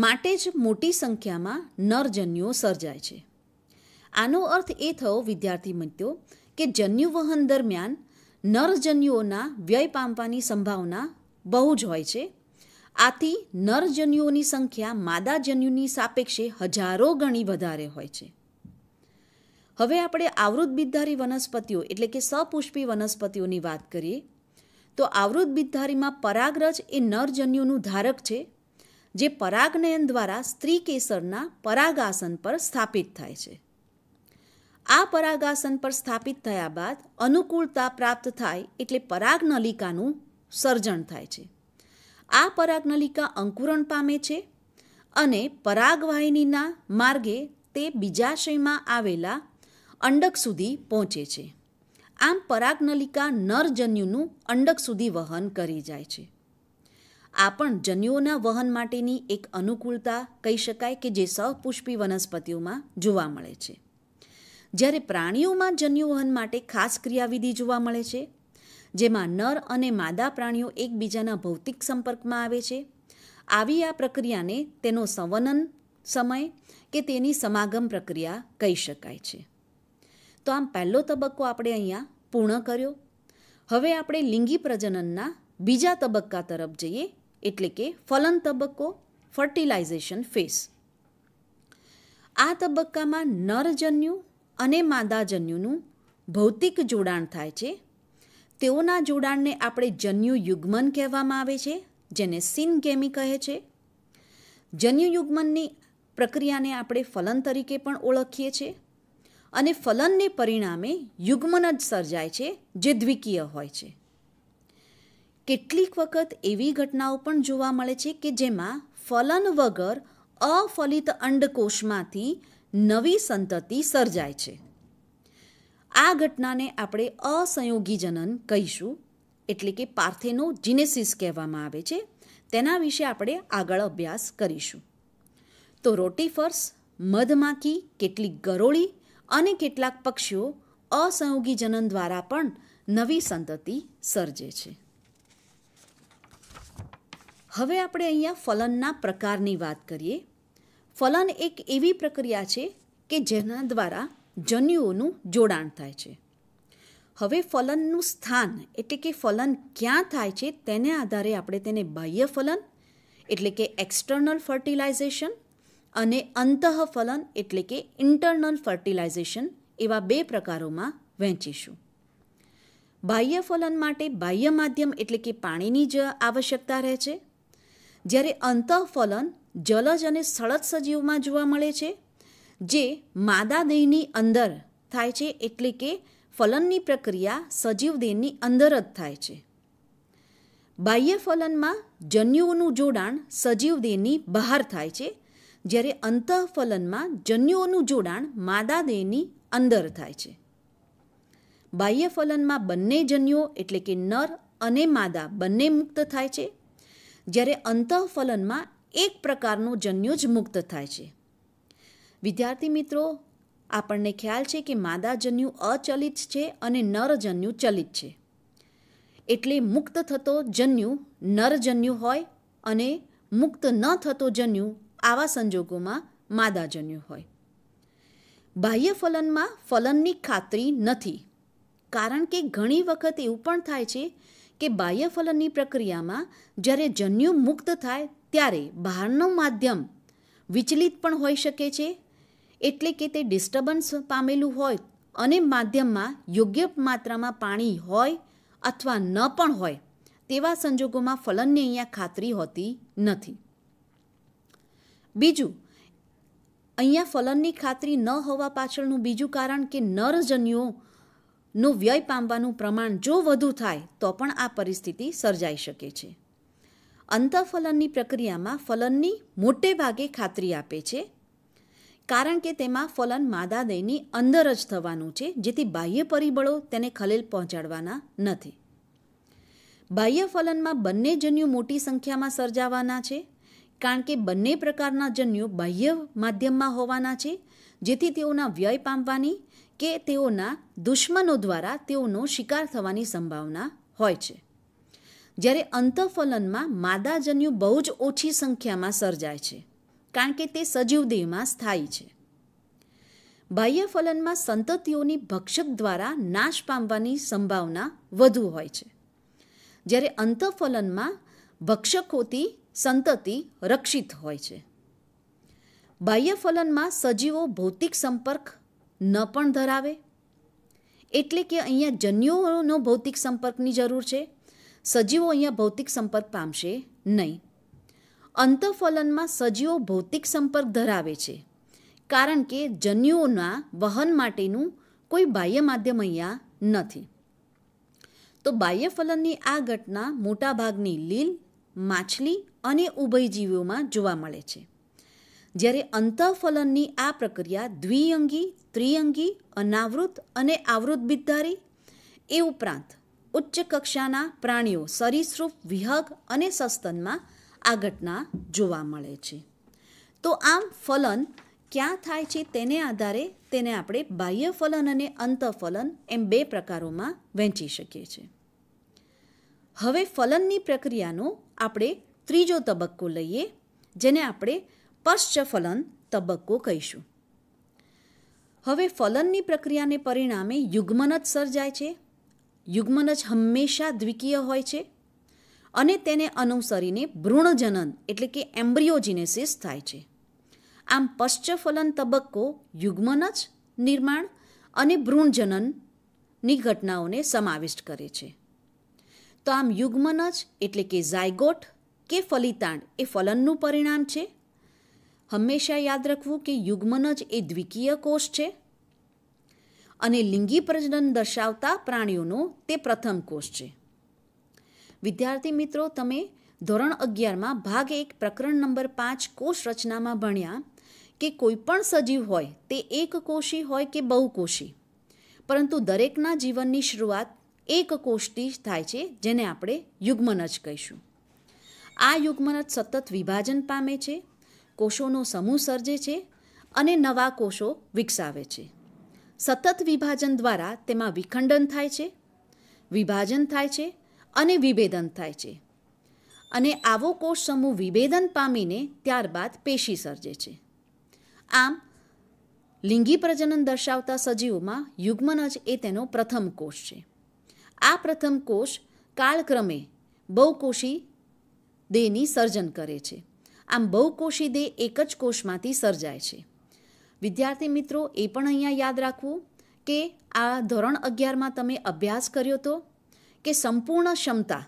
માટે જ મોટી સંખ્યામાં નરજન્યુઓ સર્જાય છે આનો અર્થ એ થયો વિદ્યાર્થી મિત્રો કે જન્યુ વહન દરમિયાન નરજન્યુઓના વ્યય પામવાની સંભાવના બહુ જ હોય છે આથી નરજન્યુઓની સંખ્યા માદાજન્યુની સાપેક્ષે હજારો ગણી વધારે હોય છે હવે આપણે આવૃતબીજધારી વનસ્પતિઓ એટલે કે સપુષ્પી વનસ્પતિઓની વાત કરીએ તો આવૃતબીજધારીમાં પરાગરજ એ નરજન્યુનું ધારક છે જે પરાગનયન દ્વારા સ્ત્રી કેસરના પરાગાસન પર સ્થાપિત થાય છે આ પરાગાસન પર સ્થાપિત થયા બાદ અનુકૂળતા પ્રાપ્ત થાય એટલે પરાગનલિકાનું સર્જન થાય છે આ પરાગનલિકા અંકુરણ પામે છે અને પરાગવાહિનીના માર્ગે તે બીજાશયમાં આવેલા અંડક સુધી પહોંચે છે આમ પરાગનલિકા નર જન્યુનું અંડક સુધી વહન કરી જાય છે આ પણ જન્યુઓના વહન માટેની એક અનુકૂળતા કહી શકાય કે જે સહપુષ્પી વનસ્પતિઓમાં જોવા મળે છે જ્યારે પ્રાણીઓમાં જન્યુવહન માટે ખાસ ક્રિયાવિધિ જોવા મળે છે જેમાં નર અને માદા પ્રાણીઓ એકબીજાના ભૌતિક સંપર્કમાં આવે છે આવી આ પ્રક્રિયાને તેનો સંવનન સમય કે તેની સમાગમ પ્રક્રિયા કહી શકાય છે તો આમ પહેલો તબક્કો આપણે અહીંયા પૂર્ણ કર્યો હવે આપણે લિંગી પ્રજનનના બીજા તબક્કા તરફ જઈએ એટલે કે ફલન તબક્કો ફર્ટિલાઇઝેશન ફેસ આ તબક્કામાં નરજન્યુ અને માદા જન્યુનું ભૌતિક જોડાણ થાય છે તેઓના જોડાણને આપણે જન્યુ યુગ્મન કહેવામાં આવે છે જેને સિનગેમી કહે છે જન્યુ યુગ્મનની પ્રક્રિયાને આપણે ફલન તરીકે પણ ઓળખીએ છીએ અને ફલનને પરિણામે યુગ્મન જ સર્જાય છે જે દ્વિકીય હોય છે કેટલીક વખત એવી ઘટનાઓ પણ જોવા મળે છે કે જેમાં ફલન વગર અફલિત અંડકોષમાંથી નવી સંતતિ સર્જાય છે આ ઘટનાને આપણે અસંયોગી જનન કહીશું એટલે કે પાર્થેનો જીનેસિસ કહેવામાં આવે છે તેના વિશે આપણે આગળ અભ્યાસ કરીશું તો રોટીફર્સ મધમાખી કેટલીક ગરોળી અને કેટલાક પક્ષીઓ અસંયોગી જનન દ્વારા પણ નવી સંતતિ સર્જે છે હવે આપણે અહીંયા ફલનના પ્રકારની વાત કરીએ ફલન એક એવી પ્રક્રિયા છે કે જેના દ્વારા જન્યુઓનું જોડાણ થાય છે હવે ફલનનું સ્થાન એટલે કે ફલન ક્યાં થાય છે તેને આધારે આપણે તેને બાહ્ય ફલન એટલે કે એક્સટર્નલ ફર્ટિલાઇઝેશન અને અંતઃફલન એટલે કે ઇન્ટરનલ ફર્ટિલાઇઝેશન એવા બે પ્રકારોમાં વહેંચીશું બાહ્ય ફલન માટે બાહ્ય માધ્યમ એટલે કે પાણીની જ આવશ્યકતા રહે છે જ્યારે અંતઃફલન જલજ અને સળજ સજીવમાં જોવા મળે છે જે માદા દેહની અંદર થાય છે એટલે કે ફલનની પ્રક્રિયા સજીવ દેહની અંદર જ થાય છે બાહ્ય ફલનમાં જન્યુઓનું જોડાણ સજીવ દેહની બહાર થાય છે જ્યારે અંતઃફલનમાં જન્યુઓનું જોડાણ માદા દેહની અંદર થાય છે બાહ્ય ફલનમાં બંને જન્યુઓ એટલે કે નર અને માદા બંને મુક્ત થાય છે જ્યારે અંતઃફલનમાં એક પ્રકારનો જન્યુ જ મુક્ત થાય છે વિદ્યાર્થી મિત્રો આપણને ખ્યાલ છે કે માદા જન્યુ અચલિત છે અને નરજન્યુ ચલિત છે એટલે મુક્ત થતો જન્યુ નરજન્યુ હોય અને મુક્ત ન થતો જન્યુ આવા સંજોગોમાં માદાજન્યુ હોય બાહ્ય ફલનમાં ફલનની ખાતરી નથી કારણ કે ઘણી વખત એવું પણ થાય છે કે બાહ્ય ફલનની પ્રક્રિયામાં જ્યારે જન્યુ મુક્ત થાય ત્યારે બહારનું માધ્યમ વિચલિત પણ હોઈ શકે છે એટલે કે તે ડિસ્ટર્બન્સ પામેલું હોય અને માધ્યમમાં યોગ્ય માત્રામાં પાણી હોય અથવા ન પણ હોય તેવા સંજોગોમાં ફલનની અહીંયા ખાતરી હોતી નથી બીજું અહીંયા ફલનની ખાતરી ન હોવા પાછળનું બીજું કારણ કે નરજન્યુઓનું વ્યય પામવાનું પ્રમાણ જો વધુ થાય તો પણ આ પરિસ્થિતિ સર્જાઈ શકે છે અંતઃફલનની પ્રક્રિયામાં ફલનની મોટે ભાગે ખાતરી આપે છે કારણ કે તેમાં ફલન માદાદયની અંદર જ થવાનું છે જેથી બાહ્ય પરિબળો તેને ખલેલ પહોંચાડવાના નથી બાહ્ય ફલનમાં બંને જન્યુ મોટી સંખ્યામાં સર્જાવાના છે કારણ કે બંને પ્રકારના જન્યુ બાહ્ય માધ્યમમાં હોવાના છે જેથી તેઓના વ્યય પામવાની કે તેઓના દુશ્મનો દ્વારા તેઓનો શિકાર થવાની સંભાવના હોય છે જ્યારે અંતઃફલનમાં માદાજન્યુ બહુ જ ઓછી સંખ્યામાં સર્જાય છે કારણ કે તે સજીવ દેહમાં સ્થાયી છે બાહ્યફલનમાં સંતતિઓની ભક્ષક દ્વારા નાશ પામવાની સંભાવના વધુ હોય છે જ્યારે અંતઃફલનમાં ભક્ષકોથી સંતતિ રક્ષિત હોય છે બાહ્યફલનમાં સજીવો ભૌતિક સંપર્ક ન પણ ધરાવે એટલે કે અહીંયા જન્યુઓનો ભૌતિક સંપર્કની જરૂર છે સજીવો અહીંયા ભૌતિક સંપર્ક પામશે નહીં અંતઃફલનમાં સજીવો ભૌતિક સંપર્ક ધરાવે છે કારણ કે જન્યુઓના વહન માટેનું કોઈ બાહ્ય માધ્યમ અહીંયા નથી તો બાહ્યફલનની આ ઘટના મોટાભાગની લીલ માછલી અને ઉભયજીવીઓમાં જોવા મળે છે જ્યારે અંતઃફલનની આ પ્રક્રિયા દ્વિઅંગી ત્રિઅંગી અનાવૃત અને આવૃત બિદધારી એ ઉપરાંત ઉચ્ચ કક્ષાના પ્રાણીઓ સરીસૃપ વિહગ અને સસ્તનમાં આ ઘટના જોવા મળે છે તો આમ ફલન ક્યાં થાય છે તેને આધારે તેને આપણે બાહ્ય ફલન અને અંતફલન એમ બે પ્રકારોમાં વહેંચી શકીએ છીએ હવે ફલનની પ્રક્રિયાનો આપણે ત્રીજો તબક્કો લઈએ જેને આપણે પશ્ચફલન તબક્કો કહીશું હવે ફલનની પ્રક્રિયાને પરિણામે યુગ્મન જ સર્જાય છે યુગ્મન જ હંમેશા દ્વિકીય હોય છે અને તેને અનુસરીને ભ્રૂણજનન એટલે કે એમ્બ્રિયોજીનેસિસ થાય છે આમ પશ્ચફલન તબક્કો યુગ્મન જ નિર્માણ અને ભ્રૂણજનનની ઘટનાઓને સમાવિષ્ટ કરે છે તો આમ યુગ્મન જ એટલે કે ઝાયગોટ કે ફલિતાંડ એ ફલનનું પરિણામ છે હંમેશા યાદ રાખવું કે યુગ્મન જ એ દ્વિકીય કોષ છે અને લિંગી પ્રજનન દર્શાવતા પ્રાણીઓનો તે પ્રથમ કોષ છે વિદ્યાર્થી મિત્રો તમે ધોરણ અગિયારમાં ભાગ એક પ્રકરણ નંબર પાંચ કોષ રચનામાં ભણ્યા કે કોઈપણ સજીવ હોય તે એક કોષી હોય કે બહુકોષી પરંતુ દરેકના જીવનની શરૂઆત એક કોષથી જ થાય છે જેને આપણે યુગ્મનજ કહીશું આ યુગ્મનજ સતત વિભાજન પામે છે કોષોનો સમૂહ સર્જે છે અને નવા કોષો વિકસાવે છે સતત વિભાજન દ્વારા તેમાં વિખંડન થાય છે વિભાજન થાય છે અને વિભેદન થાય છે અને આવો કોષ સમૂહ વિભેદન પામીને ત્યારબાદ પેશી સર્જે છે આમ લિંગી પ્રજનન દર્શાવતા સજીવોમાં યુગ્મનજ એ તેનો પ્રથમ કોષ છે આ પ્રથમ કોષ કાળક્રમે બહુકોષી દેહની સર્જન કરે છે આમ બહુકોષી દેહ એક જ કોષમાંથી સર્જાય છે વિદ્યાર્થી મિત્રો એ પણ અહીંયા યાદ રાખવું કે આ ધોરણ અગિયારમાં તમે અભ્યાસ કર્યો હતો કે સંપૂર્ણ ક્ષમતા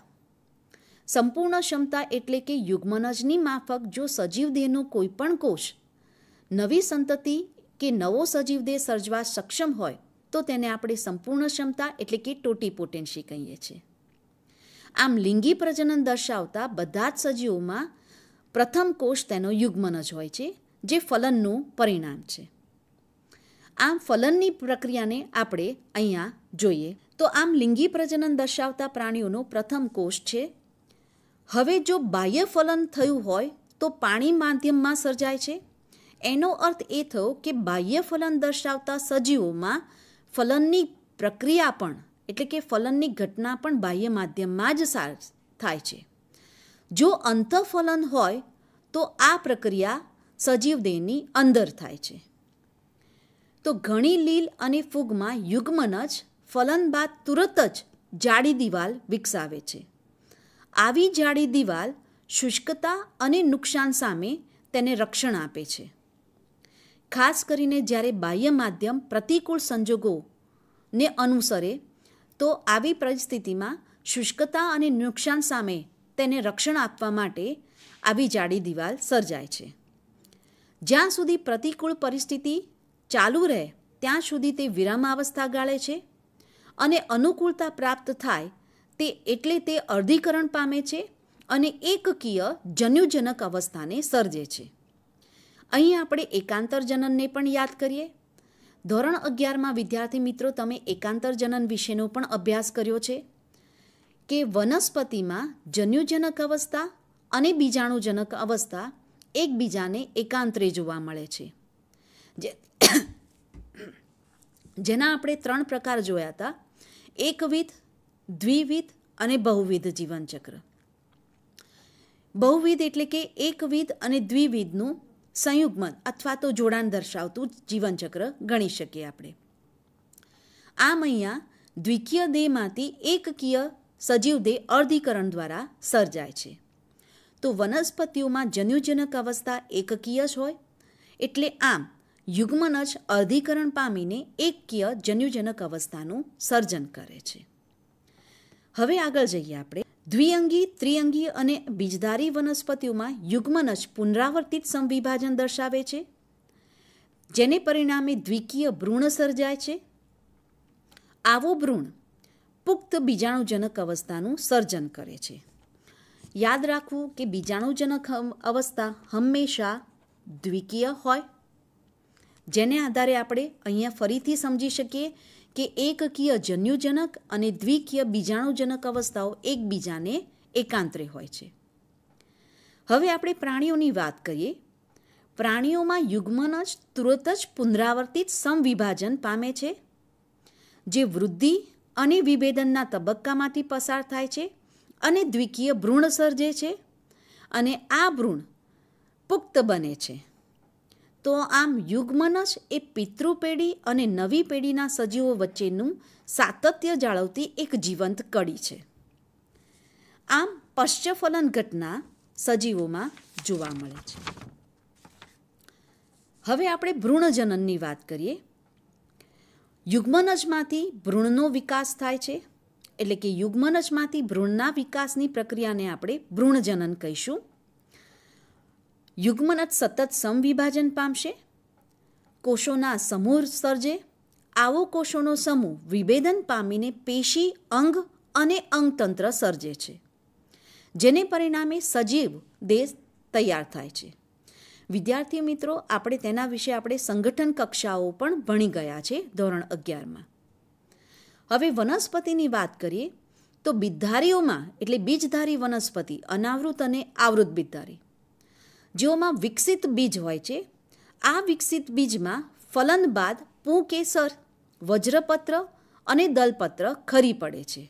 સંપૂર્ણ ક્ષમતા એટલે કે યુગ્મનજની માફક જો સજીવ દેહનો કોઈ પણ કોષ નવી સંતતિ કે નવો સજીવ દેહ સર્જવા સક્ષમ હોય તો તેને આપણે સંપૂર્ણ ક્ષમતા એટલે કે ટોટી પોટેન્શી કહીએ છીએ આમ લિંગી પ્રજનન દર્શાવતા બધા જ સજીવોમાં પ્રથમ કોષ તેનો યુગ્મનજ હોય છે જે ફલનનું પરિણામ છે આમ ફલનની પ્રક્રિયાને આપણે અહીંયા જોઈએ તો આમ લિંગી પ્રજનન દર્શાવતા પ્રાણીઓનો પ્રથમ કોષ છે હવે જો બાહ્ય ફલન થયું હોય તો પાણી માધ્યમમાં સર્જાય છે એનો અર્થ એ થયો કે બાહ્ય ફલન દર્શાવતા સજીવોમાં ફલનની પ્રક્રિયા પણ એટલે કે ફલનની ઘટના પણ બાહ્ય માધ્યમમાં જ થાય છે જો અંતઃફલન હોય તો આ પ્રક્રિયા સજીવ દેહની અંદર થાય છે તો ઘણી લીલ અને ફૂગમાં યુગ્મન જ ફલન બાદ તુરત જ જાડી દિવાલ વિકસાવે છે આવી જાડી દિવાલ શુષ્કતા અને નુકસાન સામે તેને રક્ષણ આપે છે ખાસ કરીને જ્યારે બાહ્ય માધ્યમ પ્રતિકૂળ સંજોગોને અનુસરે તો આવી પરિસ્થિતિમાં શુષ્કતા અને નુકસાન સામે તેને રક્ષણ આપવા માટે આવી જાડી દિવાલ સર્જાય છે જ્યાં સુધી પ્રતિકૂળ પરિસ્થિતિ ચાલુ રહે ત્યાં સુધી તે વિરામાવસ્થા ગાળે છે અને અનુકૂળતા પ્રાપ્ત થાય તે એટલે તે અર્ધીકરણ પામે છે અને એકકીય જન્યુજનક અવસ્થાને સર્જે છે અહીં આપણે એકાંતરજનનને પણ યાદ કરીએ ધોરણ અગિયારમાં વિદ્યાર્થી મિત્રો તમે એકાંતરજનન વિશેનો પણ અભ્યાસ કર્યો છે કે વનસ્પતિમાં જન્યુજનક અવસ્થા અને બીજાણુજનક અવસ્થા એકબીજાને એકાંતરે જોવા મળે છે જે જેના આપણે ત્રણ પ્રકાર જોયા હતા એકવિધ દ્વિવિધ અને બહુવિધ જીવનચક્ર બહુવિધ એટલે કે એકવિધ અને દ્વિવિધનું સંયુગ્મન અથવા તો જોડાણ દર્શાવતું જીવનચક્ર ગણી શકીએ આપણે આમ અહીંયા દ્વિકીય દેહમાંથી એકકીય સજીવ દેહ અર્ધીકરણ દ્વારા સર્જાય છે તો વનસ્પતિઓમાં જન્યુજનક અવસ્થા એકકીય જ હોય એટલે આમ યુગ્મન જ અર્ધીકરણ પામીને એકકીય જન્યુજનક અવસ્થાનું સર્જન કરે છે હવે આગળ જઈએ આપણે દ્વિઅંગી ત્રિઅંગી અને બીજધારી વનસ્પતિઓમાં યુગ્મન જ પુનરાવર્તિત સંવિભાજન દર્શાવે છે જેને પરિણામે દ્વિકીય ભ્રૂણ સર્જાય છે આવો ભ્રૂણ પુખ્ત બીજાણુજનક અવસ્થાનું સર્જન કરે છે યાદ રાખવું કે બીજાણુજનક અવસ્થા હંમેશા દ્વિકીય હોય જેને આધારે આપણે અહીંયા ફરીથી સમજી શકીએ કે એકકીય જન્યુજનક અને દ્વિકીય બીજાણુજનક અવસ્થાઓ એકબીજાને એકાંતરે હોય છે હવે આપણે પ્રાણીઓની વાત કરીએ પ્રાણીઓમાં યુગ્મન જ તુરત જ પુનરાવર્તિત સમવિભાજન પામે છે જે વૃદ્ધિ અને વિભેદનના તબક્કામાંથી પસાર થાય છે અને દ્વિકીય ભ્રૂણ સર્જે છે અને આ ભ્રૂણ પુખ્ત બને છે તો આમ યુગમનસ એ પિતૃ પેઢી અને નવી પેઢીના સજીવો વચ્ચેનું સાતત્ય જાળવતી એક જીવંત કડી છે આમ પશ્ચફલન ઘટના સજીવોમાં જોવા મળે છે હવે આપણે ભ્રૂણજનનની વાત કરીએ યુગ્મનજમાંથી ભ્રૂણનો વિકાસ થાય છે એટલે કે યુગ્મનજમાંથી ભ્રૂણના વિકાસની પ્રક્રિયાને આપણે ભ્રૂણજનન કહીશું યુગ્મનજ સતત સમવિભાજન પામશે કોષોના સમૂહ સર્જે આવો કોષોનો સમૂહ વિભેદન પામીને પેશી અંગ અને અંગતંત્ર સર્જે છે જેને પરિણામે સજીવ દેશ તૈયાર થાય છે વિદ્યાર્થી મિત્રો આપણે તેના વિશે આપણે સંગઠન કક્ષાઓ પણ ભણી ગયા છે ધોરણ અગિયારમાં હવે વનસ્પતિની વાત કરીએ તો બિદધારીઓમાં એટલે બીજધારી વનસ્પતિ અનાવૃત અને આવૃત બીજધારી જેઓમાં વિકસિત બીજ હોય છે આ વિકસિત બીજમાં ફલન બાદ કેસર વજ્રપત્ર અને દલપત્ર ખરી પડે છે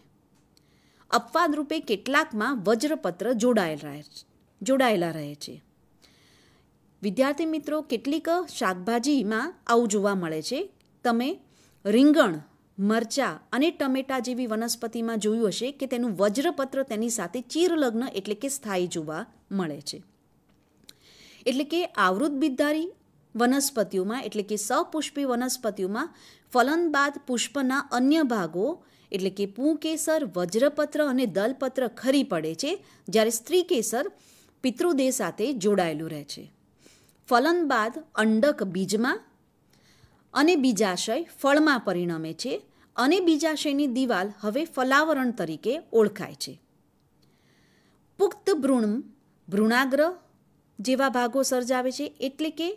અપવાદરૂપે કેટલાકમાં વજ્રપત્ર જોડાયેલ રહે જોડાયેલા રહે છે વિદ્યાર્થી મિત્રો કેટલીક શાકભાજીમાં આવું જોવા મળે છે તમે રીંગણ મરચાં અને ટમેટા જેવી વનસ્પતિમાં જોયું હશે કે તેનું વજ્રપત્ર તેની સાથે ચીરલગ્ન એટલે કે સ્થાયી જોવા મળે છે એટલે કે આવૃત વનસ્પતિઓમાં એટલે કે સપુષ્પી વનસ્પતિઓમાં ફલન બાદ પુષ્પના અન્ય ભાગો એટલે કે પૂકેસર વજ્રપત્ર અને દલપત્ર ખરી પડે છે જ્યારે સ્ત્રી કેસર પિતૃદેહ સાથે જોડાયેલું રહે છે ફલન બાદ અંડક બીજમાં અને બીજાશય ફળમાં પરિણમે છે અને બીજાશયની દિવાલ હવે ફલાવરણ તરીકે ઓળખાય છે પુખ્ત ભ્રૂણ ભ્રૂણાગ્ર જેવા ભાગો સર્જાવે છે એટલે કે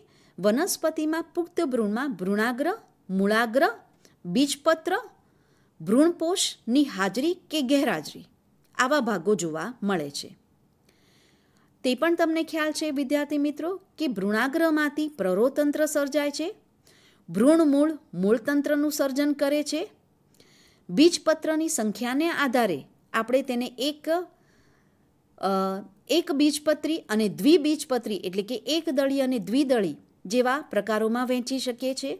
વનસ્પતિમાં પુખ્ત ભ્રૂણમાં ભ્રૂણાગ્ર મૂળાગ્ર બીજપત્ર ભ્રૂણપોષની હાજરી કે ગેરહાજરી આવા ભાગો જોવા મળે છે તે પણ તમને ખ્યાલ છે વિદ્યાર્થી મિત્રો કે ભ્રૂણાગ્રહમાંથી પ્રરોતંત્ર સર્જાય છે ભ્રૂણમૂળ મૂળતંત્રનું સર્જન કરે છે બીજપત્રની સંખ્યાને આધારે આપણે તેને એક એક બીજપત્રી અને દ્વિબીજપત્રી એટલે કે એકદળી અને દ્વિદળી જેવા પ્રકારોમાં વહેંચી શકીએ છીએ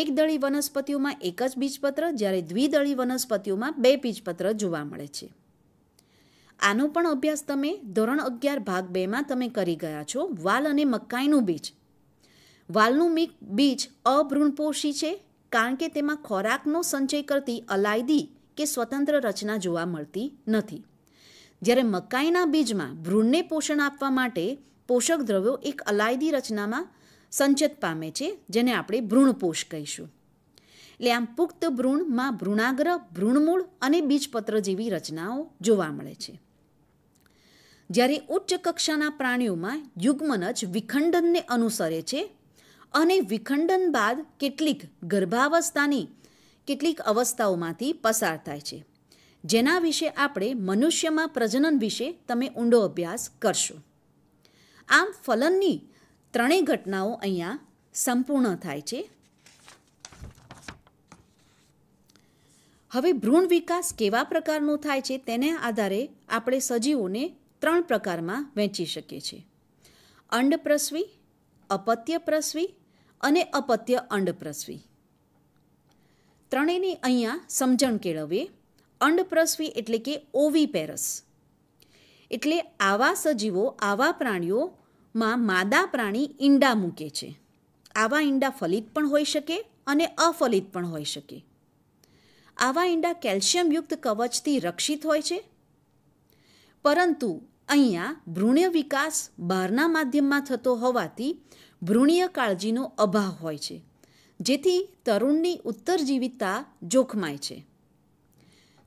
એકદળી વનસ્પતિઓમાં એક જ બીજપત્ર જ્યારે દ્વિદળી વનસ્પતિઓમાં બે બીજપત્ર જોવા મળે છે આનો પણ અભ્યાસ તમે ધોરણ અગિયાર ભાગ બેમાં તમે કરી ગયા છો વાલ અને મકાઈનું બીજ વાલ્નુમિક બીજ અભૃણપોષી છે કારણ કે તેમાં ખોરાકનો સંચય કરતી અલાયદી કે સ્વતંત્ર રચના જોવા મળતી નથી જ્યારે મકાઈના બીજમાં ભ્રૂણને પોષણ આપવા માટે પોષક દ્રવ્યો એક અલાયદી રચનામાં સંચિત પામે છે જેને આપણે ભ્રૂણપોષ કહીશું એટલે આમ પુખ્ત ભ્રૂણમાં ભ્રૂણાગ્રહ ભ્રૂણમૂળ અને બીજપત્ર જેવી રચનાઓ જોવા મળે છે જ્યારે ઉચ્ચ કક્ષાના પ્રાણીઓમાં યુગ્મન જ વિખંડનને અનુસરે છે અને વિખંડન બાદ કેટલીક ગર્ભાવસ્થાની કેટલીક અવસ્થાઓમાંથી પસાર થાય છે જેના વિશે આપણે મનુષ્યમાં પ્રજનન વિશે તમે ઊંડો અભ્યાસ કરશો આમ ફલનની ત્રણેય ઘટનાઓ અહીંયા સંપૂર્ણ થાય છે હવે ભ્રૂણ વિકાસ કેવા પ્રકારનો થાય છે તેના આધારે આપણે સજીવોને ત્રણ પ્રકારમાં વહેંચી શકીએ છીએ અંડપ્રસવી અપત્યપ્રસવી અને અપત્ય અંડપ્રસવી ત્રણેયની અહીંયા સમજણ કેળવીએ અંડપ્રસવી એટલે કે ઓવી પેરસ એટલે આવા સજીવો આવા પ્રાણીઓમાં માદા પ્રાણી ઈંડા મૂકે છે આવા ઈંડા ફલિત પણ હોઈ શકે અને અફલિત પણ હોઈ શકે આવા ઈંડા કેલ્શિયમયુક્ત કવચથી રક્ષિત હોય છે પરંતુ અહીંયા ભ્રૂણ વિકાસ બહારના માધ્યમમાં થતો હોવાથી ભ્રૂણીય કાળજીનો અભાવ હોય છે જેથી તરુણની ઉત્તરજીવિતા જોખમાય છે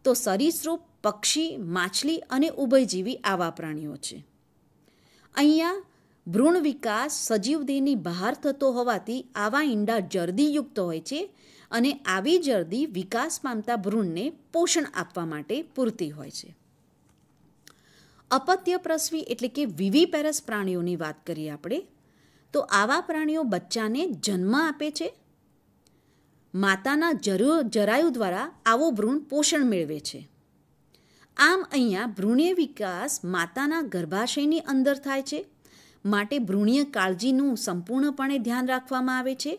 તો સરીસૃપ પક્ષી માછલી અને ઉભયજીવી આવા પ્રાણીઓ છે અહીંયા ભ્રૂણ વિકાસ સજીવદેહની બહાર થતો હોવાથી આવા ઈંડા જરદીયુક્ત હોય છે અને આવી જરદી વિકાસ પામતા ભ્રૂણને પોષણ આપવા માટે પૂરતી હોય છે અપત્યપ્રસવી એટલે કે વિવિ પેરસ પ્રાણીઓની વાત કરીએ આપણે તો આવા પ્રાણીઓ બચ્ચાને જન્મ આપે છે માતાના જરુ જરાયુ દ્વારા આવો ભ્રૂણ પોષણ મેળવે છે આમ અહીંયા ભ્રૂણીય વિકાસ માતાના ગર્ભાશયની અંદર થાય છે માટે ભ્રૂણીય કાળજીનું સંપૂર્ણપણે ધ્યાન રાખવામાં આવે છે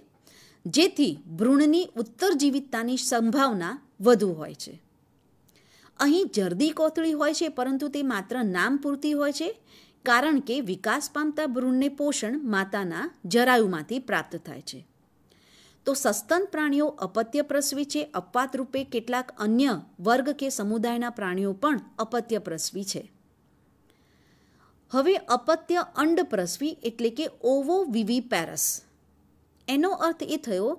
જેથી ભ્રૂણની ઉત્તરજીવિતતાની સંભાવના વધુ હોય છે અહીં જરદી કોથળી હોય છે પરંતુ તે માત્ર નામ પૂરતી હોય છે કારણ કે વિકાસ પામતા ભ્રૂણને પોષણ માતાના જરાયુમાંથી પ્રાપ્ત થાય છે તો સસ્તન પ્રાણીઓ અપત્ય પ્રસવી છે અપવાદ રૂપે કેટલાક અન્ય વર્ગ કે સમુદાયના પ્રાણીઓ પણ અપત્ય પ્રસવી છે હવે અપત્ય અંડ પ્રસવી એટલે કે ઓવો વિવી પેરસ એનો અર્થ એ થયો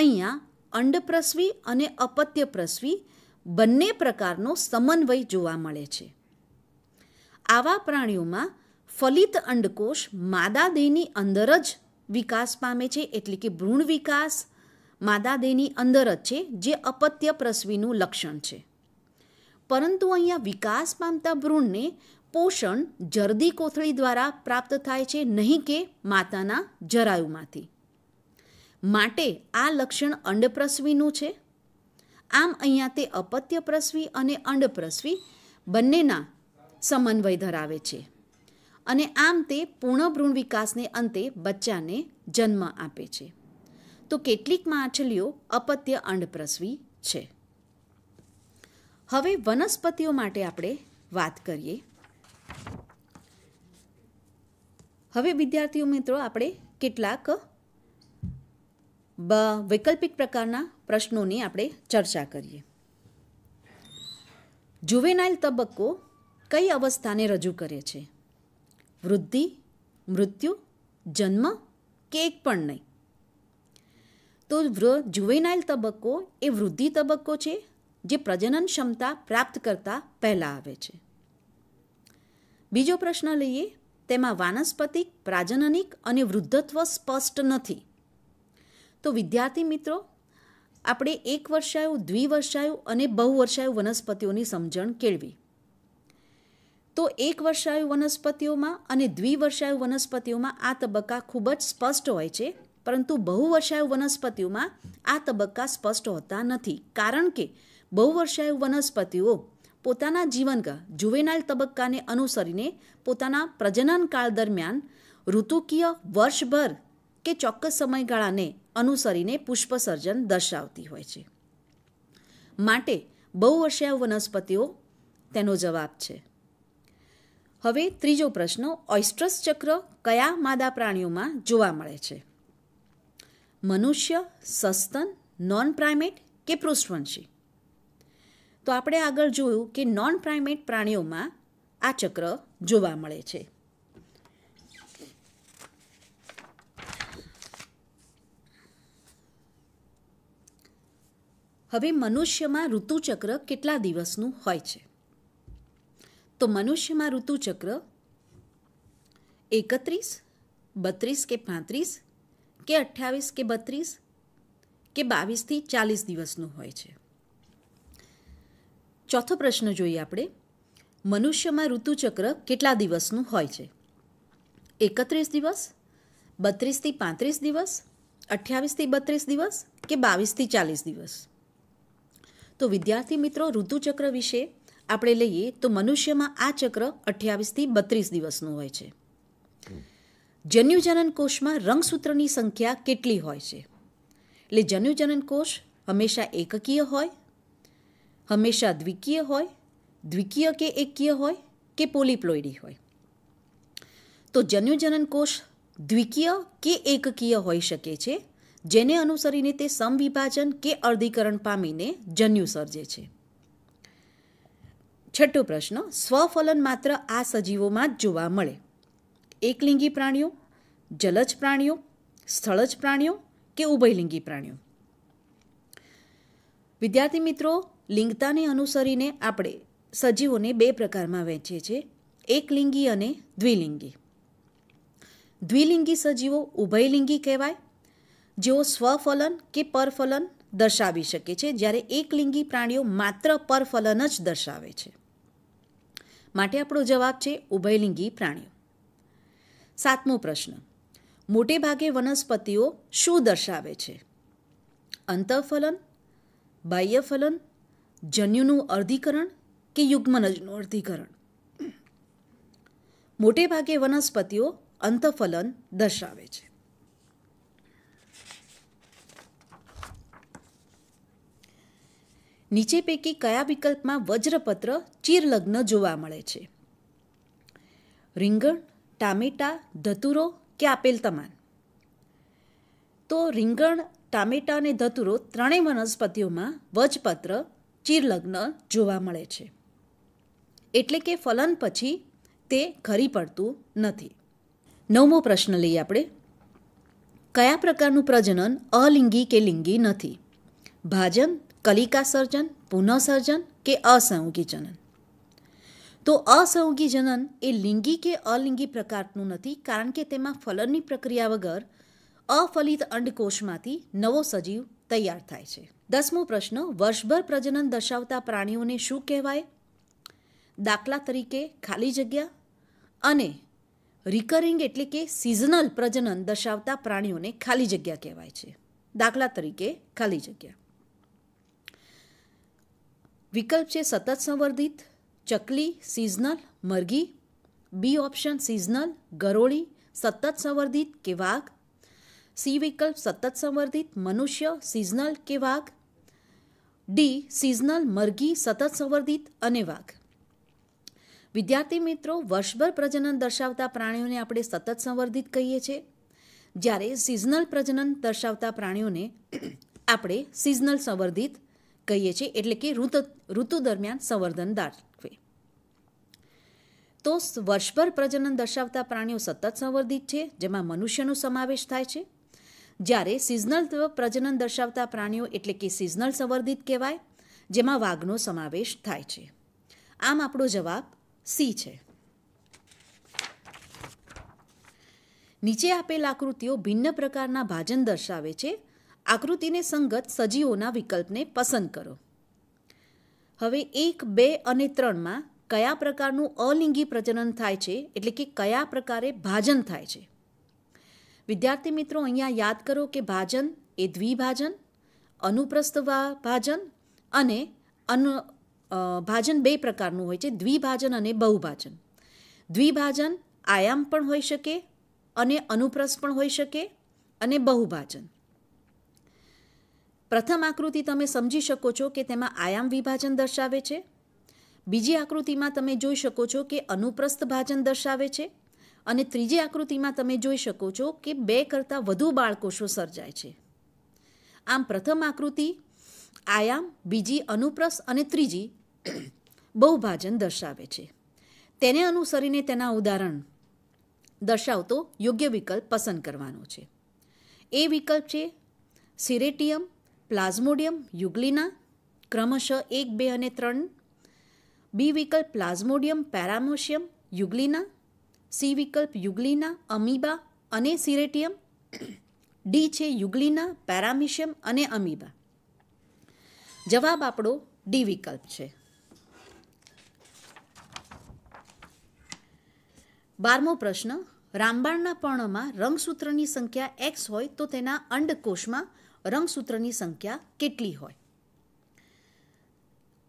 અહીંયા અંડ પ્રસવી અને અપત્ય પ્રસવી બંને પ્રકારનો સમન્વય જોવા મળે છે આવા પ્રાણીઓમાં ફલિત અંડકોષ માદા દેહની અંદર જ વિકાસ પામે છે એટલે કે ભ્રૂણ વિકાસ માદા દેહની અંદર જ છે જે અપત્ય પ્રસવીનું લક્ષણ છે પરંતુ અહીંયા વિકાસ પામતા ભ્રૂણને પોષણ જરદી કોથળી દ્વારા પ્રાપ્ત થાય છે નહીં કે માતાના જરાયુમાંથી માટે આ લક્ષણ અંડપ્રસવીનું છે આમ અહીંયા તે અપત્યપ્રસવી અને અંડપ્રસવી બંનેના સમન્વય ધરાવે છે અને આમ તે પૂર્ણ ભ્રૂણ વિકાસને અંતે બચ્ચાને જન્મ આપે છે તો કેટલીક માછલીઓ અપત્ય અંડપ્રસવી છે હવે વનસ્પતિઓ માટે આપણે વાત કરીએ હવે વિદ્યાર્થીઓ મિત્રો આપણે કેટલાક વૈકલ્પિક પ્રકારના પ્રશ્નોની આપણે ચર્ચા કરીએ જુવેનાઇલ તબક્કો કઈ અવસ્થાને રજૂ કરે છે વૃદ્ધિ મૃત્યુ જન્મ કે એક પણ નહીં તો જુવેનાઇલ તબક્કો એ વૃદ્ધિ તબક્કો છે જે પ્રજનન ક્ષમતા પ્રાપ્ત કરતા પહેલાં આવે છે બીજો પ્રશ્ન લઈએ તેમાં વાનસ્પતિક પ્રાજનનિક અને વૃદ્ધત્વ સ્પષ્ટ નથી તો વિદ્યાર્થી મિત્રો આપણે એક વર્ષાયુ દ્વિવર્ષાયુ અને બહુવર્ષાયુ વનસ્પતિઓની સમજણ કેળવી તો એક વર્ષાયુ વનસ્પતિઓમાં અને દ્વિવર્ષાયુ વનસ્પતિઓમાં આ તબક્કા ખૂબ જ સ્પષ્ટ હોય છે પરંતુ બહુવર્ષાયુ વનસ્પતિઓમાં આ તબક્કા સ્પષ્ટ હોતા નથી કારણ કે બહુવર્ષાયુ વનસ્પતિઓ પોતાના જીવનકાળ જુવેનાઇલ તબક્કાને અનુસરીને પોતાના પ્રજનનકાળ દરમિયાન ઋતુકીય વર્ષભર કે ચોક્કસ સમયગાળાને અનુસરીને પુષ્પસર્જન દર્શાવતી હોય છે માટે બહુવર્ષીય વનસ્પતિઓ તેનો જવાબ છે હવે ત્રીજો પ્રશ્ન ઓઇસ્ટ્રસ ચક્ર કયા માદા પ્રાણીઓમાં જોવા મળે છે મનુષ્ય સસ્તન નોન પ્રાઇમેટ કે પૃષ્ઠવંશી તો આપણે આગળ જોયું કે નોન પ્રાઇમેટ પ્રાણીઓમાં આ ચક્ર જોવા મળે છે હવે મનુષ્યમાં ઋતુચક્ર કેટલા દિવસનું હોય છે તો મનુષ્યમાં ઋતુચક્ર એકત્રીસ બત્રીસ કે પાંત્રીસ કે અઠ્યાવીસ કે બત્રીસ કે બાવીસથી ચાલીસ દિવસનું હોય છે ચોથો પ્રશ્ન જોઈએ આપણે મનુષ્યમાં ઋતુચક્ર કેટલા દિવસનું હોય છે એકત્રીસ દિવસ બત્રીસથી પાંત્રીસ દિવસ અઠ્યાવીસથી બત્રીસ દિવસ કે બાવીસથી ચાલીસ દિવસ તો વિદ્યાર્થી મિત્રો ઋતુચક્ર વિશે આપણે લઈએ તો મનુષ્યમાં આ ચક્ર અઠ્યાવીસથી બત્રીસ દિવસનું હોય છે જન્યુજનન કોષમાં રંગસૂત્રની સંખ્યા કેટલી હોય છે એટલે જન્યુજનન કોષ હંમેશા એકકીય હોય હંમેશા દ્વિકીય હોય દ્વિકીય કે એકકીય હોય કે પોલિપ્લોઇડી હોય તો જન્યુજનન કોષ દ્વિકીય કે એકકીય હોઈ શકે છે જેને અનુસરીને તે સમવિભાજન કે અર્ધીકરણ પામીને જન્યુ સર્જે છે છઠ્ઠો પ્રશ્ન સ્વફલન માત્ર આ સજીવોમાં જ જોવા મળે એકલિંગી પ્રાણીઓ જલજ પ્રાણીઓ સ્થળજ પ્રાણીઓ કે ઉભયલિંગી પ્રાણીઓ વિદ્યાર્થી મિત્રો લિંગતાને અનુસરીને આપણે સજીવોને બે પ્રકારમાં વહેંચીએ છીએ એકલિંગી અને દ્વિલિંગી દ્વિલિંગી સજીવો ઉભયલિંગી કહેવાય જેઓ સ્વફલન કે પરફલન દર્શાવી શકે છે જ્યારે એકલિંગી પ્રાણીઓ માત્ર પરફલન જ દર્શાવે છે માટે આપણો જવાબ છે ઉભયલિંગી પ્રાણીઓ સાતમો પ્રશ્ન મોટે ભાગે વનસ્પતિઓ શું દર્શાવે છે અંતઃફલન બાહ્યફલન જન્યુનું અર્ધીકરણ કે યુગ્મનજનું અર્ધીકરણ મોટે ભાગે વનસ્પતિઓ અંતઃફલન દર્શાવે છે નીચે પૈકી કયા વિકલ્પમાં વજ્રપત્ર ચીરલગ્ન જોવા મળે છે રીંગણ ટામેટા ધતુરો કે આપેલ તમાન તો રીંગણ ટામેટા અને ધતુરો ત્રણેય વનસ્પતિઓમાં વજપત્ર ચીરલગ્ન જોવા મળે છે એટલે કે ફલન પછી તે ખરી પડતું નથી નવમો પ્રશ્ન લઈએ આપણે કયા પ્રકારનું પ્રજનન અલિંગી કે લિંગી નથી ભાજન કલિકા સર્જન પુનઃસર્જન કે અસહયોગી જનન તો અસહયોગી જનન એ લિંગી કે અલિંગી પ્રકારનું નથી કારણ કે તેમાં ફલનની પ્રક્રિયા વગર અફલિત અંડકોષમાંથી નવો સજીવ તૈયાર થાય છે દસમો પ્રશ્ન વર્ષભર પ્રજનન દર્શાવતા પ્રાણીઓને શું કહેવાય દાખલા તરીકે ખાલી જગ્યા અને રિકરિંગ એટલે કે સિઝનલ પ્રજનન દર્શાવતા પ્રાણીઓને ખાલી જગ્યા કહેવાય છે દાખલા તરીકે ખાલી જગ્યા વિકલ્પ છે સતત સંવર્ધિત ચકલી સિઝનલ મરઘી બી ઓપ્શન સિઝનલ ગરોળી સતત સંવર્ધિત કે વાઘ સી વિકલ્પ સતત સંવર્ધિત મનુષ્ય સિઝનલ કે વાઘ ડી સિઝનલ મરઘી સતત સંવર્ધિત અને વાઘ વિદ્યાર્થી મિત્રો વર્ષભર પ્રજનન દર્શાવતા પ્રાણીઓને આપણે સતત સંવર્ધિત કહીએ છીએ જ્યારે સિઝનલ પ્રજનન દર્શાવતા પ્રાણીઓને આપણે સિઝનલ સંવર્ધિત કહીએ છીએ એટલે કે ઋતુ ઋતુ દરમિયાન સંવર્ધન દાખવે તો વર્ષભર પ્રજનન દર્શાવતા પ્રાણીઓ સતત સંવર્ધિત છે જેમાં મનુષ્યનો સમાવેશ થાય છે જ્યારે સિઝનલ પ્રજનન દર્શાવતા પ્રાણીઓ એટલે કે સિઝનલ સંવર્ધિત કહેવાય જેમાં વાઘનો સમાવેશ થાય છે આમ આપણો જવાબ સી છે નીચે આપેલ આકૃતિઓ ભિન્ન પ્રકારના ભાજન દર્શાવે છે આકૃતિને સંગત સજીવોના વિકલ્પને પસંદ કરો હવે એક બે અને ત્રણમાં કયા પ્રકારનું અલિંગી પ્રજનન થાય છે એટલે કે કયા પ્રકારે ભાજન થાય છે વિદ્યાર્થી મિત્રો અહીંયા યાદ કરો કે ભાજન એ દ્વિભાજન અનુપ્રસ્થવા ભાજન અને અનુ ભાજન બે પ્રકારનું હોય છે દ્વિભાજન અને બહુભાજન દ્વિભાજન આયામ પણ હોઈ શકે અને અનુપ્રસ્થ પણ હોઈ શકે અને બહુભાજન પ્રથમ આકૃતિ તમે સમજી શકો છો કે તેમાં આયામ વિભાજન દર્શાવે છે બીજી આકૃતિમાં તમે જોઈ શકો છો કે અનુપ્રસ્થ ભાજન દર્શાવે છે અને ત્રીજી આકૃતિમાં તમે જોઈ શકો છો કે બે કરતાં વધુ બાળકોષો સર્જાય છે આમ પ્રથમ આકૃતિ આયામ બીજી અનુપ્રસ્થ અને ત્રીજી બહુભાજન દર્શાવે છે તેને અનુસરીને તેના ઉદાહરણ દર્શાવતો યોગ્ય વિકલ્પ પસંદ કરવાનો છે એ વિકલ્પ છે સિરેટિયમ પ્લાઝ્મોડિયમ યુગલિના ક્રમશઃ એક બે અને ત્રણ બી વિકલ્પ પ્લાઝ્મોડિયમ પેરામોશિયમ યુગલિના સી વિકલ્પ યુગલિના અમીબા અને સિરેટિયમ ડી છે યુગલિના પેરામિશિયમ અને અમીબા જવાબ આપણો ડી વિકલ્પ છે બારમો પ્રશ્ન રામબાણના પર્ણમાં રંગસૂત્રની સંખ્યા એક્સ હોય તો તેના અંડકોષમાં રંગસૂત્રની સંખ્યા કેટલી હોય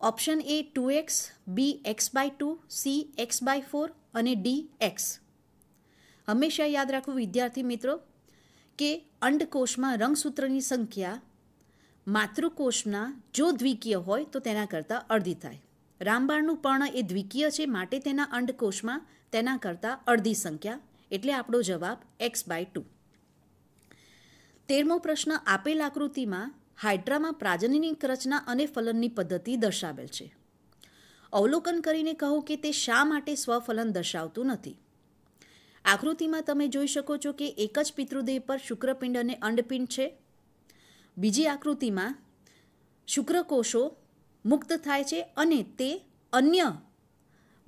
option A two X B X by two C X by four અને ડી એક્સ હંમેશા યાદ રાખવું વિદ્યાર્થી મિત્રો કે અંડકોષમાં રંગસૂત્રની સંખ્યા માતૃકોષના જો દ્વિકીય હોય તો તેના કરતાં અડધી થાય રામબાણનું પર્ણ એ દ્વિકીય છે માટે તેના અંડકોષમાં તેના કરતાં અડધી સંખ્યા એટલે આપણો જવાબ એક્સ બાય ટુ તેરમો પ્રશ્ન આપેલ આકૃતિમાં હાઇડ્રામાં પ્રાજનની રચના અને ફલનની પદ્ધતિ દર્શાવેલ છે અવલોકન કરીને કહો કે તે શા માટે સ્વફલન દર્શાવતું નથી આકૃતિમાં તમે જોઈ શકો છો કે એક જ પિતૃદેહ પર શુક્રપિંડ અને અંડપિંડ છે બીજી આકૃતિમાં શુક્રકોષો મુક્ત થાય છે અને તે અન્ય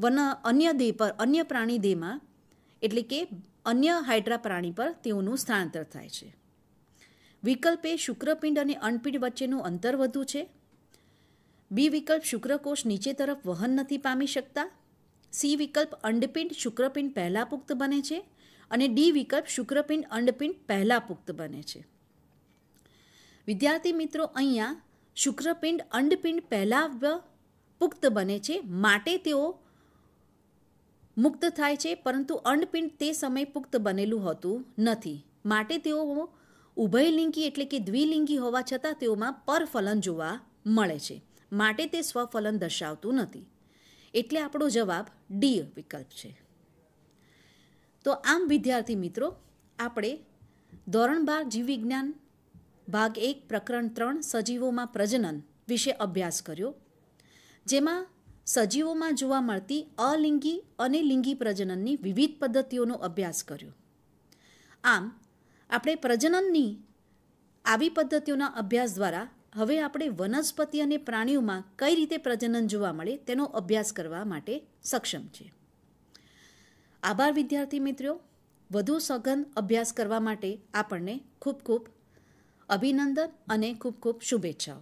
વન અન્ય દેહ પર અન્ય પ્રાણી દેહમાં એટલે કે અન્ય હાઇડ્રા પ્રાણી પર તેઓનું સ્થળાંતર થાય છે વિકલ્પ એ શુક્રપિંડ અને અણપિંડ વચ્ચેનું અંતર વધુ છે બી વિકલ્પ શુક્રકોષ નીચે તરફ વહન નથી પામી શકતા સી વિકલ્પ અંડપિંડ શુક્રપિંડ પહેલાં પુખ્ત બને છે અને ડી વિકલ્પ શુક્રપિંડ અંડપિંડ પહેલાં પુખ્ત બને છે વિદ્યાર્થી મિત્રો અહીંયા શુક્રપિંડ અંડપિંડ પહેલાં પુખ્ત બને છે માટે તેઓ મુક્ત થાય છે પરંતુ અંડપિંડ તે સમયે પુખ્ત બનેલું હોતું નથી માટે તેઓ ઉભયલિંગી એટલે કે દ્વિલિંગી હોવા છતાં તેઓમાં પરફલન જોવા મળે છે માટે તે સ્વફલન દર્શાવતું નથી એટલે આપણો જવાબ ડી વિકલ્પ છે તો આમ વિદ્યાર્થી મિત્રો આપણે ધોરણ બાર જીવવિજ્ઞાન ભાગ એક પ્રકરણ ત્રણ સજીવોમાં પ્રજનન વિશે અભ્યાસ કર્યો જેમાં સજીવોમાં જોવા મળતી અલિંગી અને લિંગી પ્રજનનની વિવિધ પદ્ધતિઓનો અભ્યાસ કર્યો આમ આપણે પ્રજનનની આવી પદ્ધતિઓના અભ્યાસ દ્વારા હવે આપણે વનસ્પતિ અને પ્રાણીઓમાં કઈ રીતે પ્રજનન જોવા મળે તેનો અભ્યાસ કરવા માટે સક્ષમ છે આભાર વિદ્યાર્થી મિત્રો વધુ સઘન અભ્યાસ કરવા માટે આપણને ખૂબ ખૂબ અભિનંદન અને ખૂબ ખૂબ શુભેચ્છાઓ